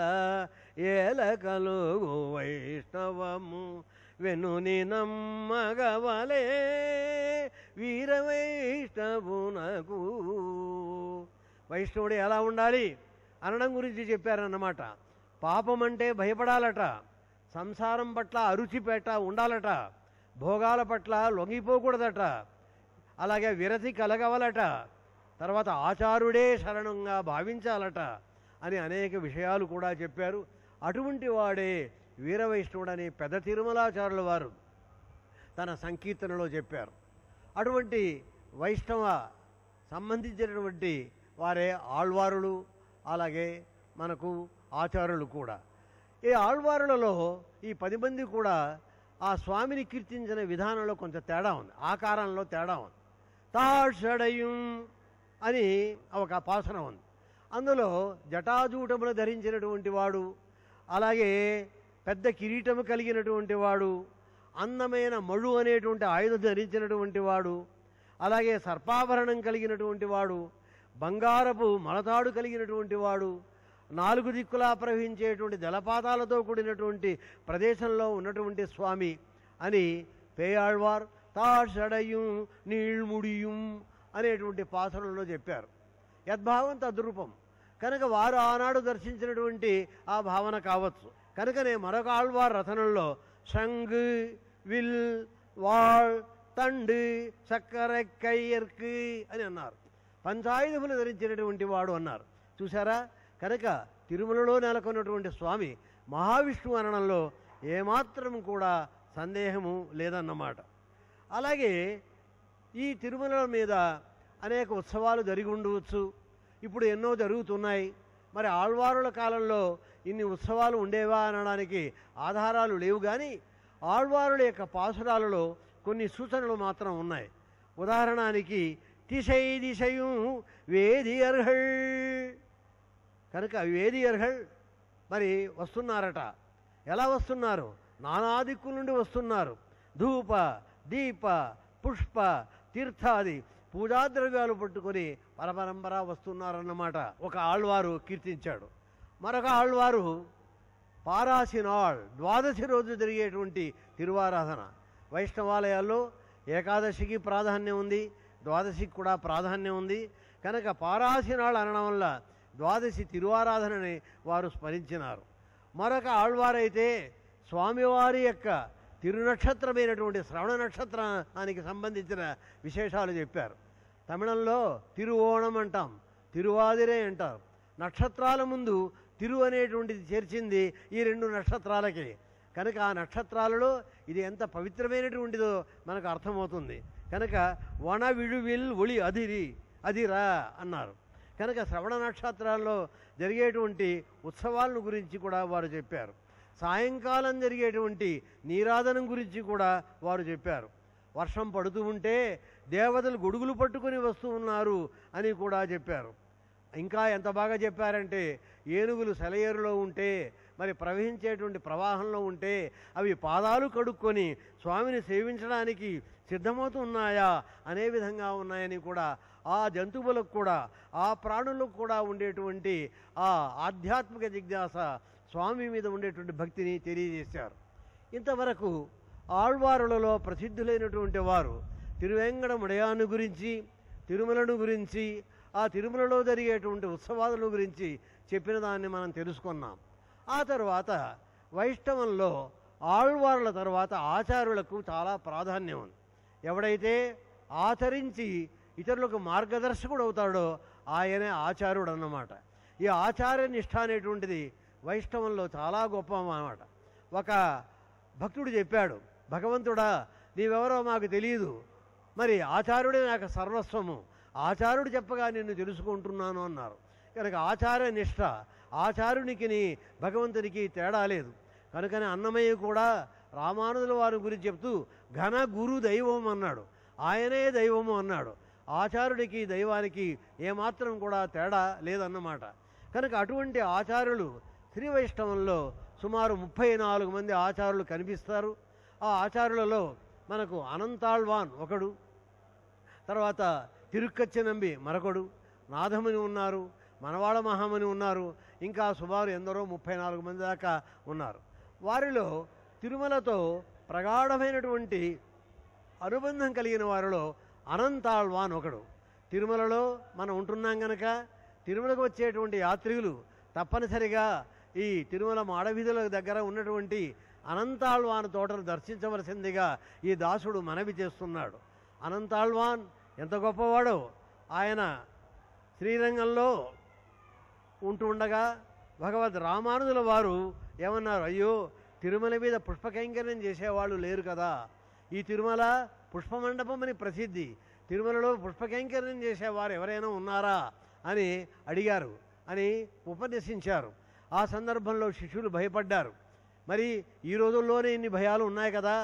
ఏల కలుగు వైష్ణవము వెనుని నమ్మగవలే వీరవైష్ణవునకు వైష్ణవుడు ఎలా ఉండాలి అనడం గురించి చెప్పారన్నమాట పాపం అంటే భయపడాలట సంసారం పట్ల అరుచిపేట ఉండాలట భోగాల పట్ల లొంగిపోకూడదట అలాగే విరతి కలగవలట తర్వాత ఆచారుడే శరణంగా భావించాలట అని అనేక విషయాలు కూడా చెప్పారు అటువంటి వాడే అనే పెద్ద తిరుమలాచారుల వారు తన సంకీర్తనలో చెప్పారు అటువంటి వైష్ణవ సంబంధించినటువంటి వారే ఆళ్వారులు అలాగే మనకు ఆచారులు కూడా ఈ ఆళ్వారులలో ఈ పది మంది కూడా ఆ స్వామిని కీర్తించిన విధానంలో కొంత తేడా ఉంది ఆకారంలో తేడా ఉంది తాషడయం అని ఒక పాసన ఉంది అందులో జటాజూటములు ధరించినటువంటి వాడు అలాగే పెద్ద కిరీటము కలిగినటువంటి వాడు అందమైన మడు అనేటువంటి ఆయుధం ధరించినటువంటి వాడు అలాగే సర్పాభరణం కలిగినటువంటి వాడు బంగారపు మలతాడు కలిగినటువంటి వాడు నాలుగు దిక్కులా ప్రవహించేటువంటి జలపాతాలతో కూడినటువంటి ప్రదేశంలో ఉన్నటువంటి స్వామి అని పేయాళ్వార్ తాషడయం నీళ్ముడియం అనేటువంటి పాత్రలో చెప్పారు యద్భావం తద్రూపం కనుక వారు ఆనాడు దర్శించినటువంటి ఆ భావన కావచ్చు కనుకనే మరొక ఆళ్వార్ రథనంలో షంగు విల్ వాళ్ తండు చక్కర కయ్యర్కు అని అన్నారు పంచాయుధములు ధరించినటువంటి వాడు అన్నారు చూసారా కనుక తిరుమలలో నెలకొన్నటువంటి స్వామి మహావిష్ణు అనడంలో ఏమాత్రం కూడా సందేహము లేదన్నమాట అలాగే ఈ తిరుమల మీద అనేక ఉత్సవాలు జరిగి ఉండవచ్చు ఇప్పుడు ఎన్నో జరుగుతున్నాయి మరి ఆళ్వారుల కాలంలో ఇన్ని ఉత్సవాలు ఉండేవా అనడానికి ఆధారాలు లేవు కానీ ఆళ్వారుల యొక్క పాసురాలలో కొన్ని సూచనలు మాత్రం ఉన్నాయి ఉదాహరణానికి తిసై దిశయు అర్హల్ కనుక వేది అర్హల్ మరి వస్తున్నారట ఎలా వస్తున్నారు నానా దిక్కుల నుండి వస్తున్నారు ధూప దీప పుష్ప తీర్థాది పూజాద్రవ్యాలు పట్టుకొని పరపరంపర వస్తున్నారన్నమాట ఒక ఆళ్వారు కీర్తించాడు మరొక ఆళ్వారు నాళ్ ద్వాదశి రోజు జరిగేటువంటి తిరువారాధన వైష్ణవాలయాల్లో ఏకాదశికి ప్రాధాన్యం ఉంది ద్వాదశికి కూడా ప్రాధాన్యం ఉంది కనుక నాళ్ అనడం వల్ల ద్వాదశి తిరువారాధనని వారు స్మరించినారు మరొక ఆళ్వారైతే స్వామివారి యొక్క తిరునక్షత్రమైనటువంటి శ్రవణ నక్షత్రానికి సంబంధించిన విశేషాలు చెప్పారు తమిళంలో తిరువోణం అంటాం తిరువాదిరే అంటారు నక్షత్రాల ముందు తిరు అనేటువంటిది చేర్చింది ఈ రెండు నక్షత్రాలకి కనుక ఆ నక్షత్రాలలో ఇది ఎంత పవిత్రమైనటువంటిదో మనకు అర్థమవుతుంది కనుక వన విడువిల్ ఒళి అదిరి అదిరా అన్నారు కనుక శ్రవణ నక్షత్రాల్లో జరిగేటువంటి ఉత్సవాలను గురించి కూడా వారు చెప్పారు సాయంకాలం జరిగేటువంటి నీరాధనం గురించి కూడా వారు చెప్పారు వర్షం పడుతూ ఉంటే దేవతలు గొడుగులు పట్టుకుని వస్తూ ఉన్నారు అని కూడా చెప్పారు ఇంకా ఎంత బాగా చెప్పారంటే ఏనుగులు సెలయేరులో ఉంటే మరి ప్రవహించేటువంటి ప్రవాహంలో ఉంటే అవి పాదాలు కడుక్కొని స్వామిని సేవించడానికి సిద్ధమవుతున్నాయా అనే విధంగా ఉన్నాయని కూడా ఆ జంతువులకు కూడా ఆ ప్రాణులకు కూడా ఉండేటువంటి ఆ ఆధ్యాత్మిక జిజ్ఞాస స్వామి మీద ఉండేటువంటి భక్తిని తెలియజేశారు ఇంతవరకు ఆళ్వారులలో ప్రసిద్ధులైనటువంటి వారు ముడయాను గురించి తిరుమలను గురించి ఆ తిరుమలలో జరిగేటువంటి ఉత్సవాలను గురించి చెప్పిన దాన్ని మనం తెలుసుకున్నాం ఆ తర్వాత వైష్ణవంలో ఆళ్వార్ల తర్వాత ఆచారులకు చాలా ప్రాధాన్యం ఉంది ఎవడైతే ఆచరించి ఇతరులకు మార్గదర్శకుడు అవుతాడో ఆయనే ఆచార్యుడు అన్నమాట ఈ ఆచార్య నిష్ట అనేటువంటిది వైష్ణవంలో చాలా గొప్ప అన్నమాట ఒక భక్తుడు చెప్పాడు భగవంతుడా నీవెవరో మాకు తెలియదు మరి ఆచార్యుడే నాకు సర్వస్వము ఆచార్యుడు చెప్పగా నిన్ను తెలుసుకుంటున్నాను అన్నారు కనుక ఆచార నిష్ఠ ఆచారునికిని భగవంతునికి తేడా లేదు కనుకనే అన్నమయ్య కూడా రామానుజుల వారి గురించి చెప్తూ ఘన గురు దైవం అన్నాడు ఆయనే దైవము అన్నాడు ఆచారుడికి దైవానికి ఏమాత్రం కూడా తేడా లేదన్నమాట కనుక అటువంటి ఆచారులు శ్రీ వైష్ణవంలో సుమారు ముప్పై నాలుగు మంది ఆచారులు కనిపిస్తారు ఆ ఆచారులలో మనకు అనంతాళ్వాన్ ఒకడు తర్వాత తిరుక్కచ్చి మరొకడు నాదముని ఉన్నారు మనవాడ మహామని ఉన్నారు ఇంకా సుమారు ఎందరో ముప్పై నాలుగు మంది దాకా ఉన్నారు వారిలో తిరుమలతో ప్రగాఢమైనటువంటి అనుబంధం కలిగిన వారిలో అనంతాళ్వాన్ ఒకడు తిరుమలలో మనం ఉంటున్నాం గనక తిరుమలకు వచ్చేటువంటి యాత్రికులు తప్పనిసరిగా ఈ తిరుమల మాడవీధుల దగ్గర ఉన్నటువంటి అనంతాళ్వాన్ తోటను దర్శించవలసిందిగా ఈ దాసుడు మనవి చేస్తున్నాడు అనంతాళ్వాన్ ఎంత గొప్పవాడో ఆయన శ్రీరంగంలో ఉంటూ ఉండగా భగవద్ రామానుజుల వారు ఏమన్నారు అయ్యో తిరుమల మీద కైంకర్యం చేసేవాళ్ళు లేరు కదా ఈ తిరుమల పుష్పమండపం అని ప్రసిద్ధి తిరుమలలో కైంకర్యం చేసేవారు ఎవరైనా ఉన్నారా అని అడిగారు అని ఉపదేశించారు ఆ సందర్భంలో శిష్యులు భయపడ్డారు మరి ఈ రోజుల్లోనే ఇన్ని భయాలు ఉన్నాయి కదా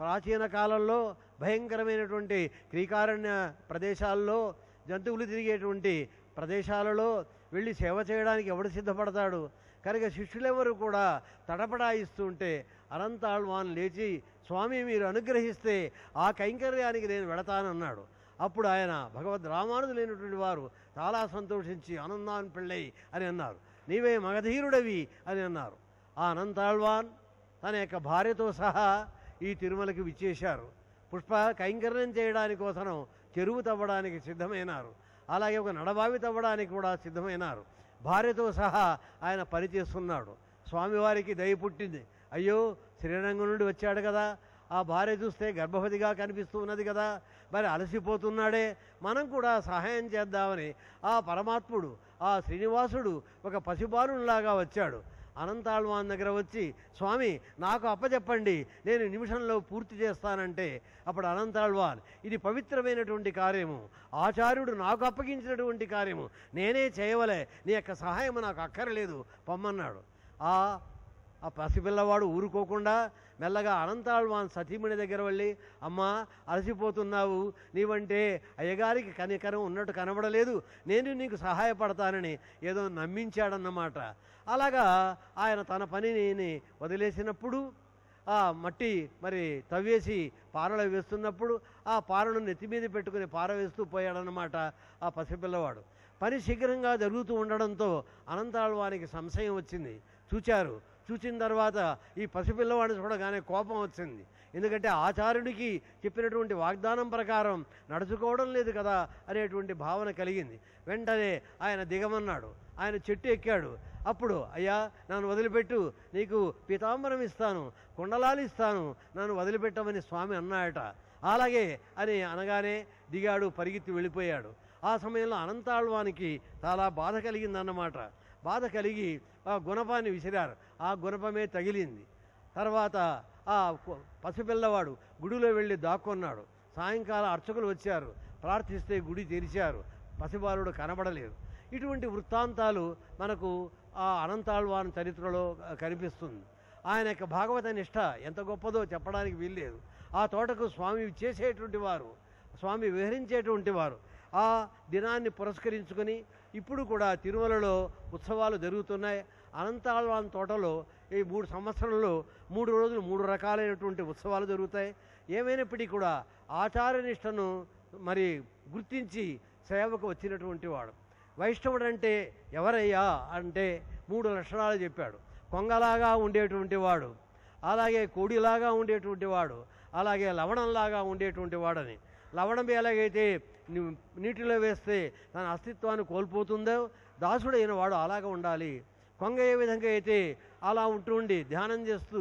ప్రాచీన కాలంలో భయంకరమైనటువంటి శ్రీకారణ్య ప్రదేశాల్లో జంతువులు తిరిగేటువంటి ప్రదేశాలలో వెళ్ళి సేవ చేయడానికి ఎవడు సిద్ధపడతాడు కనుక శిష్యులెవరు కూడా తడపడాయిస్తుంటే అనంతాళ్వాన్ లేచి స్వామి మీరు అనుగ్రహిస్తే ఆ కైంకర్యానికి నేను వెళతానన్నాడు అప్పుడు ఆయన భగవద్ లేనటువంటి వారు చాలా సంతోషించి అనందాన్ పెళ్ళై అని అన్నారు నీవే మగధీరుడవి అని అన్నారు ఆ అనంతాళ్వాన్ తన యొక్క భార్యతో సహా ఈ తిరుమలకి విచ్చేశారు పుష్ప కైంకర్యం చేయడానికి కోసం చెరువు తవ్వడానికి సిద్ధమైనారు అలాగే ఒక నడబావి తవ్వడానికి కూడా సిద్ధమైనారు భార్యతో సహా ఆయన పనిచేస్తున్నాడు స్వామివారికి దయ పుట్టింది అయ్యో శ్రీరంగం నుండి వచ్చాడు కదా ఆ భార్య చూస్తే గర్భవతిగా కనిపిస్తూ ఉన్నది కదా మరి అలసిపోతున్నాడే మనం కూడా సహాయం చేద్దామని ఆ పరమాత్ముడు ఆ శ్రీనివాసుడు ఒక పసిబాలులాగా వచ్చాడు అనంతాళ్వాన్ దగ్గర వచ్చి స్వామి నాకు అప్పచెప్పండి నేను నిమిషంలో పూర్తి చేస్తానంటే అప్పుడు అనంతాళ్వాన్ ఇది పవిత్రమైనటువంటి కార్యము ఆచార్యుడు నాకు అప్పగించినటువంటి కార్యము నేనే చేయవలే నీ యొక్క సహాయం నాకు అక్కరలేదు పొమ్మన్నాడు ఆ ఆ పసిపిల్లవాడు ఊరుకోకుండా మెల్లగా అనంతాళ్వాన్ సతీమణి దగ్గర వెళ్ళి అమ్మా అలసిపోతున్నావు నీవంటే అయ్యగారికి కనికరం ఉన్నట్టు కనబడలేదు నేను నీకు సహాయపడతానని ఏదో నమ్మించాడన్నమాట అలాగా ఆయన తన పనిని వదిలేసినప్పుడు ఆ మట్టి మరి తవ్వేసి పారలు వేస్తున్నప్పుడు ఆ పారను నెత్తి మీద పెట్టుకుని పార వేస్తూ పోయాడనమాట ఆ పసిపిల్లవాడు పని శీఘ్రంగా జరుగుతూ ఉండడంతో అనంతాళ్వానికి సంశయం వచ్చింది చూచారు చూసిన తర్వాత ఈ పసిపిల్లవాడిని చూడగానే కోపం వచ్చింది ఎందుకంటే ఆచార్యుడికి చెప్పినటువంటి వాగ్దానం ప్రకారం నడుచుకోవడం లేదు కదా అనేటువంటి భావన కలిగింది వెంటనే ఆయన దిగమన్నాడు ఆయన చెట్టు ఎక్కాడు అప్పుడు అయ్యా నన్ను వదిలిపెట్టు నీకు పీతాంబరం ఇస్తాను కుండలాలు ఇస్తాను నన్ను వదిలిపెట్టమని స్వామి అన్నాయట అలాగే అని అనగానే దిగాడు పరిగెత్తి వెళ్ళిపోయాడు ఆ సమయంలో అనంతాళ్వానికి చాలా బాధ కలిగిందన్నమాట బాధ కలిగి ఆ గుణపాన్ని విసిరారు ఆ గుణపమే తగిలింది తర్వాత ఆ పసిపిల్లవాడు గుడిలో వెళ్ళి దాక్కున్నాడు సాయంకాలం అర్చకులు వచ్చారు ప్రార్థిస్తే గుడి తెరిచారు పసిబాలుడు కనబడలేదు ఇటువంటి వృత్తాంతాలు మనకు ఆ అనంతాళ్వాన్ చరిత్రలో కనిపిస్తుంది ఆయన యొక్క భాగవత నిష్ట ఎంత గొప్పదో చెప్పడానికి వీల్లేదు ఆ తోటకు స్వామి చేసేటువంటి వారు స్వామి విహరించేటువంటి వారు ఆ దినాన్ని పురస్కరించుకొని ఇప్పుడు కూడా తిరుమలలో ఉత్సవాలు జరుగుతున్నాయి అనంతాళ్వాన్ తోటలో ఈ మూడు సంవత్సరంలో మూడు రోజులు మూడు రకాలైనటువంటి ఉత్సవాలు జరుగుతాయి ఏమైనప్పటికీ కూడా ఆచారనిష్టను మరి గుర్తించి సేవకు వచ్చినటువంటి వాడు వైష్ణవుడు అంటే ఎవరయ్యా అంటే మూడు లక్షణాలు చెప్పాడు కొంగలాగా ఉండేటువంటి వాడు అలాగే కోడిలాగా ఉండేటువంటి వాడు అలాగే లవణంలాగా ఉండేటువంటి వాడని లవణం ఎలాగైతే నీటిలో వేస్తే తన అస్తిత్వాన్ని కోల్పోతుందో దాసుడైన వాడు అలాగా ఉండాలి కొంగ ఏ విధంగా అయితే అలా ఉండి ధ్యానం చేస్తూ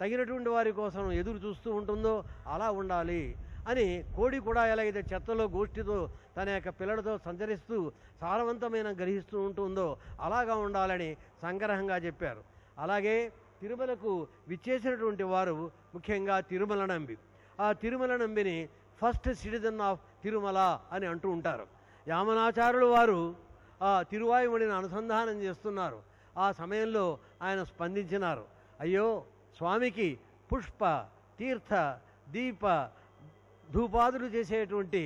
తగినటువంటి వారి కోసం ఎదురు చూస్తూ ఉంటుందో అలా ఉండాలి అని కోడి కూడా ఎలాగైతే చెత్తలో గోష్ఠితో తన యొక్క పిల్లలతో సంచరిస్తూ సారవంతమైన గ్రహిస్తూ ఉంటుందో అలాగా ఉండాలని సంగ్రహంగా చెప్పారు అలాగే తిరుమలకు విచ్చేసినటువంటి వారు ముఖ్యంగా తిరుమల నంబి ఆ తిరుమల నంబిని ఫస్ట్ సిటిజన్ ఆఫ్ తిరుమల అని అంటూ ఉంటారు యామనాచారులు వారు ఆ తిరువాయువుడిని అనుసంధానం చేస్తున్నారు ఆ సమయంలో ఆయన స్పందించినారు అయ్యో స్వామికి పుష్ప తీర్థ దీప ధూపాదులు చేసేటువంటి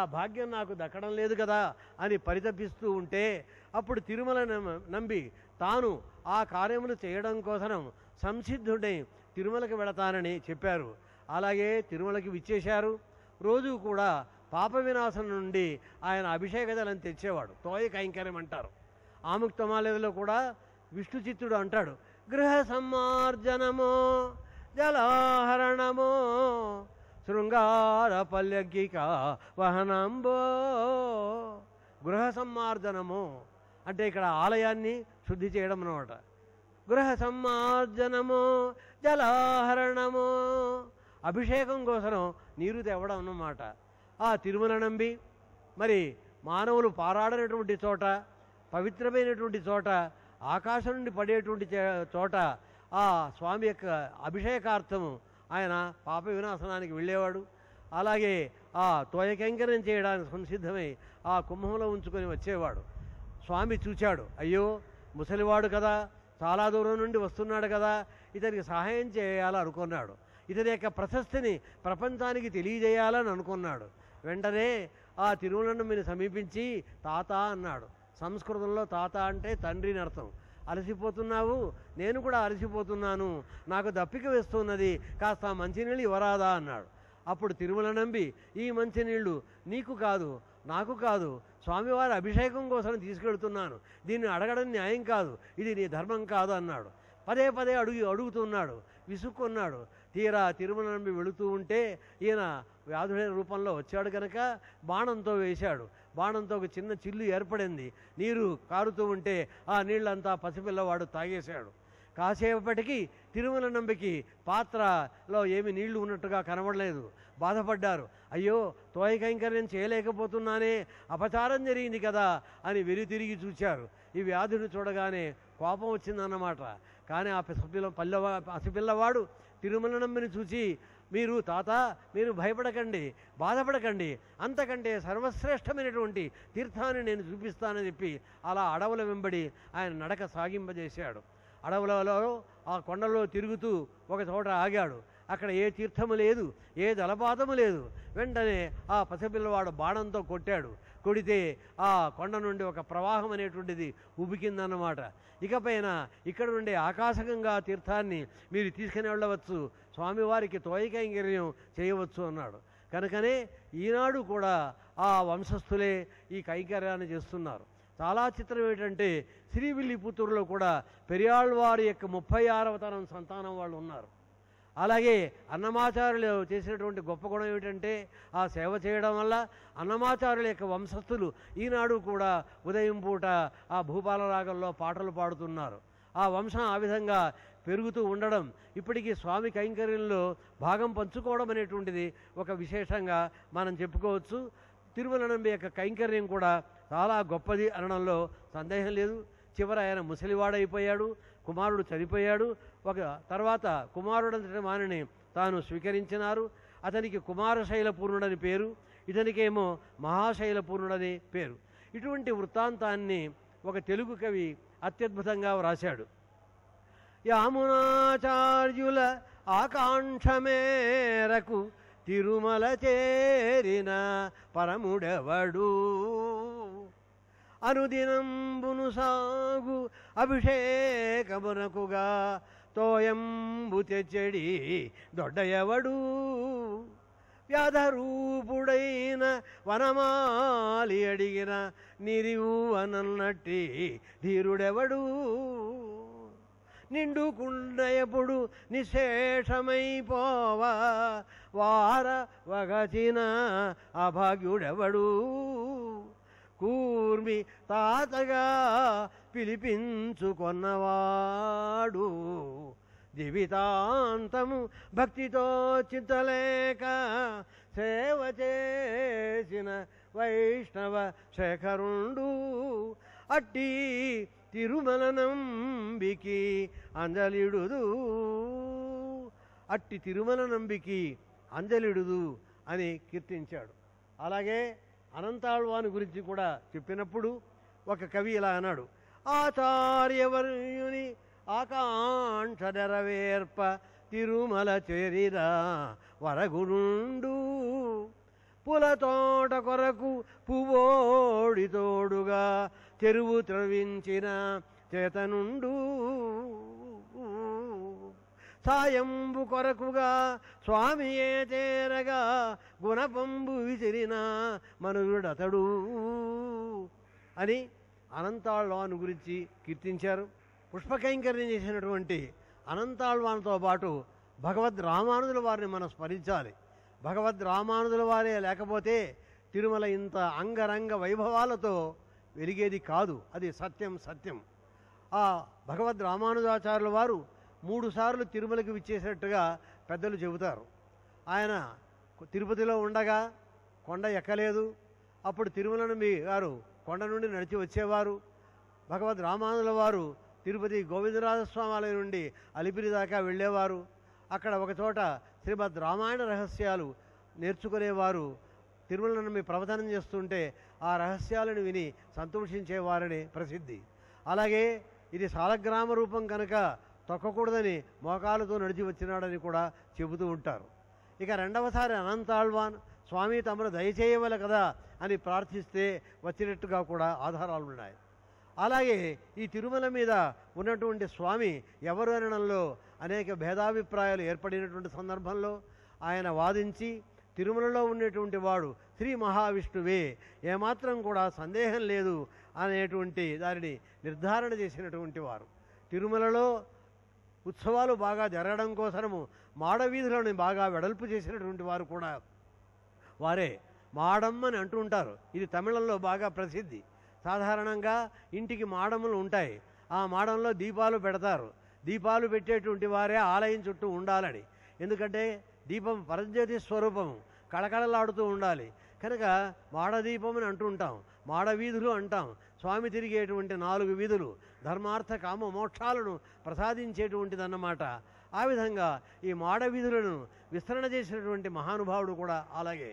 ఆ భాగ్యం నాకు దక్కడం లేదు కదా అని పరితపిస్తూ ఉంటే అప్పుడు తిరుమల నంబి తాను ఆ కార్యములు చేయడం కోసం సంసిద్ధుడై తిరుమలకు వెళతానని చెప్పారు అలాగే తిరుమలకి విచ్చేశారు రోజు కూడా పాప వినాశం నుండి ఆయన అభిషేక జలం తెచ్చేవాడు తోయ కైంకర్యం అంటారు ఆముక్తమాలయలో కూడా విష్ణుచిత్తుడు అంటాడు గృహ సమ్మార్జనము జలాహరణము శృంగార పల్లకిక వహనంబో గృహ సమ్మార్జనము అంటే ఇక్కడ ఆలయాన్ని శుద్ధి చేయడం అనమాట గృహ సమ్మార్జనము జలాహరణము అభిషేకం కోసం నీరు తేవడం అన్నమాట ఆ తిరుమల నంబి మరి మానవులు పారాడనటువంటి చోట పవిత్రమైనటువంటి చోట ఆకాశం నుండి పడేటువంటి చోట ఆ స్వామి యొక్క అభిషేకార్థము ఆయన పాప వినాశనానికి వెళ్ళేవాడు అలాగే ఆ తోయకంకరం చేయడానికి సంసిద్ధమై ఆ కుంభంలో ఉంచుకొని వచ్చేవాడు స్వామి చూచాడు అయ్యో ముసలివాడు కదా చాలా దూరం నుండి వస్తున్నాడు కదా ఇతనికి సహాయం చేయాలనుకున్నాడు ఇతని యొక్క ప్రశస్తిని ప్రపంచానికి తెలియజేయాలని అనుకున్నాడు వెంటనే ఆ మీరు సమీపించి తాత అన్నాడు సంస్కృతంలో తాత అంటే తండ్రిని అర్థం అలసిపోతున్నావు నేను కూడా అలసిపోతున్నాను నాకు దప్పిక వేస్తున్నది కాస్త మంచినీళ్ళు ఇవ్వరాదా అన్నాడు అప్పుడు తిరుమల నంబి ఈ మంచినీళ్ళు నీకు కాదు నాకు కాదు స్వామివారి అభిషేకం కోసం తీసుకెళ్తున్నాను దీన్ని అడగడం న్యాయం కాదు ఇది నీ ధర్మం కాదు అన్నాడు పదే పదే అడుగు అడుగుతున్నాడు విసుక్కున్నాడు తీరా తిరుమల నంబి వెళుతూ ఉంటే ఈయన వ్యాధుడైన రూపంలో వచ్చాడు కనుక బాణంతో వేశాడు బాణంతో ఒక చిన్న చిల్లు ఏర్పడింది నీరు కారుతూ ఉంటే ఆ నీళ్ళంతా పసిపిల్లవాడు తాగేశాడు కాసేపటికి తిరుమల నంబికి పాత్రలో ఏమి నీళ్లు ఉన్నట్టుగా కనబడలేదు బాధపడ్డారు అయ్యో తోయ కైంకర్యం చేయలేకపోతున్నానే అపచారం జరిగింది కదా అని తిరిగి చూశారు ఈ వ్యాధుని చూడగానే కోపం వచ్చిందన్నమాట కానీ ఆ పసిపిల్ల పల్లె పసిపిల్లవాడు తిరుమల నమ్మిని చూసి మీరు తాత మీరు భయపడకండి బాధపడకండి అంతకంటే సర్వశ్రేష్టమైనటువంటి తీర్థాన్ని నేను చూపిస్తానని చెప్పి అలా అడవుల వెంబడి ఆయన నడక సాగింపజేశాడు అడవులలో ఆ కొండలో తిరుగుతూ ఒక చోట ఆగాడు అక్కడ ఏ తీర్థము లేదు ఏ జలపాతము లేదు వెంటనే ఆ పసిపిల్లవాడు బాణంతో కొట్టాడు కొడితే ఆ కొండ నుండి ఒక ప్రవాహం అనేటువంటిది ఉబికిందన్నమాట ఇకపైన ఇక్కడ నుండి ఆకాశకంగా తీర్థాన్ని మీరు తీసుకుని వెళ్ళవచ్చు స్వామివారికి తోయికైంకర్యం చేయవచ్చు అన్నాడు కనుకనే ఈనాడు కూడా ఆ వంశస్థులే ఈ కైంకర్యాన్ని చేస్తున్నారు చాలా చిత్రం ఏంటంటే శ్రీవిల్లిపుత్తూరులో కూడా పెరియాళ్ళవారి యొక్క ముప్పై ఆరవ తరం సంతానం వాళ్ళు ఉన్నారు అలాగే అన్నమాచారులు చేసినటువంటి గొప్ప గుణం ఏమిటంటే ఆ సేవ చేయడం వల్ల అన్నమాచారుల యొక్క వంశస్థులు ఈనాడు కూడా ఉదయం పూట ఆ భూపాలరాగంలో పాటలు పాడుతున్నారు ఆ వంశం ఆ విధంగా పెరుగుతూ ఉండడం ఇప్పటికీ స్వామి కైంకర్యంలో భాగం పంచుకోవడం అనేటువంటిది ఒక విశేషంగా మనం చెప్పుకోవచ్చు తిరుమలనంబి యొక్క కైంకర్యం కూడా చాలా గొప్పది అనడంలో సందేహం లేదు చివర ఆయన ముసలివాడైపోయాడు కుమారుడు చనిపోయాడు ఒక తర్వాత కుమారుడంతటి మానని తాను స్వీకరించినారు అతనికి కుమారశైల పూర్ణుడని పేరు ఇతనికేమో మహాశైల పూర్ణుడని పేరు ఇటువంటి వృత్తాంతాన్ని ఒక తెలుగు కవి అత్యద్భుతంగా వ్రాశాడు యామునాచార్యుల ఆకాంక్ష మేరకు తిరుమల చేరిన పరముడెవడు అనుదినంబును సాగు అభిషేకమునకుగా తోయంబు తెచ్చడి దొడ్డయవడు వ్యాధరూపుడైన వనమాలి అడిగిన నిరివు అనన్నట్టి ధీరుడెవడు నిండు గుండయపుడు నిశేషమైపోవా వార వగచిన అభాగ్యుడెవడు కూర్మి తాతగా పిలిపించుకొన్నవాడు జీవితాంతము భక్తితో చింతలేక సేవ చేసిన వైష్ణవ శేఖరుండు అట్టి திருமல అంజలిడు అట్టి తిరుమల నంబికి అంజలిడుదు అని కీర్తించాడు అలాగే అనంతాళ్వాని గురించి కూడా చెప్పినప్పుడు ఒక కవి ఇలా అన్నాడు ఆచార్యవర్యుని ఆకాంక్ష నెరవేర్ప తిరుమల చేరిరా వరగునుండు పులతోట కొరకు పువోడి తోడుగా చెరువు త్రవించిన చేతనుండు సాయంబు కొరకుగా స్వామియే చేరగా గుణపంబు విసిరిన మనుగుడతడు అని అనంతాళ్వాను గురించి కీర్తించారు పుష్పకైంకర్యం చేసినటువంటి అనంతాళ్వాన్తో పాటు భగవద్ రామానుదుల వారిని మనం స్మరించాలి భగవద్ రామానుదుల వారే లేకపోతే తిరుమల ఇంత అంగరంగ వైభవాలతో వెలిగేది కాదు అది సత్యం సత్యం ఆ భగవద్ రామానుజాచార్యుల వారు మూడుసార్లు తిరుమలకి విచ్చేసినట్టుగా పెద్దలు చెబుతారు ఆయన తిరుపతిలో ఉండగా కొండ ఎక్కలేదు అప్పుడు తిరుమలను మీ వారు కొండ నుండి నడిచి వచ్చేవారు భగవద్ రామానుల వారు తిరుపతి గోవిందరాజస్వామి నుండి అలిపిరి దాకా వెళ్ళేవారు అక్కడ ఒకచోట శ్రీమద్ రామాయణ రహస్యాలు నేర్చుకునేవారు తిరుమలనమ్మి ప్రవచనం చేస్తుంటే ఆ రహస్యాలను విని సంతోషించేవారని ప్రసిద్ధి అలాగే ఇది సాలగ్రామ రూపం కనుక తొక్కకూడదని మోకాలతో నడిచి వచ్చినాడని కూడా చెబుతూ ఉంటారు ఇక రెండవసారి అనంతాళ్వాన్ స్వామి తమను దయచేయవల కదా అని ప్రార్థిస్తే వచ్చినట్టుగా కూడా ఆధారాలు ఉన్నాయి అలాగే ఈ తిరుమల మీద ఉన్నటువంటి స్వామి ఎవరు అనడంలో అనేక భేదాభిప్రాయాలు ఏర్పడినటువంటి సందర్భంలో ఆయన వాదించి తిరుమలలో ఉండేటువంటి వాడు శ్రీ మహావిష్ణువే ఏమాత్రం కూడా సందేహం లేదు అనేటువంటి దానిని నిర్ధారణ చేసినటువంటి వారు తిరుమలలో ఉత్సవాలు బాగా జరగడం కోసము మాడవీధులను బాగా వెడల్పు చేసినటువంటి వారు కూడా వారే మాడమ్మ అని అంటూ ఉంటారు ఇది తమిళంలో బాగా ప్రసిద్ధి సాధారణంగా ఇంటికి మాడములు ఉంటాయి ఆ మాడంలో దీపాలు పెడతారు దీపాలు పెట్టేటువంటి వారే ఆలయం చుట్టూ ఉండాలని ఎందుకంటే దీపం పరంజ్యోతి స్వరూపము కళకళలాడుతూ ఉండాలి కనుక మాడదీపం అని అంటుంటాం మాడవీధులు అంటాం స్వామి తిరిగేటువంటి నాలుగు వీధులు ధర్మార్థ కామ మోక్షాలను ప్రసాదించేటువంటిదన్నమాట ఆ విధంగా ఈ మాడవీధులను విస్తరణ చేసినటువంటి మహానుభావుడు కూడా అలాగే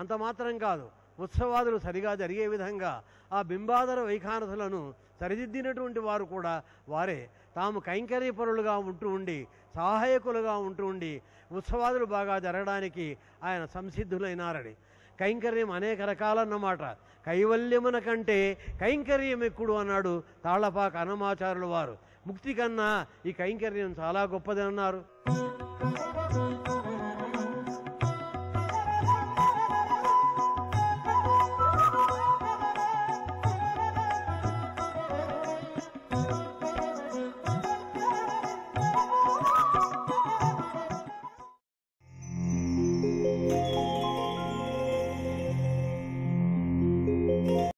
అంత మాత్రం కాదు ఉత్సవాదులు సరిగా జరిగే విధంగా ఆ బింబాదర వైఖానసులను సరిదిద్దినటువంటి వారు కూడా వారే తాము కైంకర్యపరులుగా ఉంటూ ఉండి సహాయకులుగా ఉంటూ ఉండి ఉత్సవాదులు బాగా జరగడానికి ఆయన సంసిద్ధులైనారని కైంకర్యం అనేక రకాలన్నమాట కైవల్యమున కంటే కైంకర్యం ఎక్కుడు అన్నాడు తాళ్లపాక అనమాచారుల వారు ముక్తి కన్నా ఈ కైంకర్యం చాలా గొప్పదన్నారు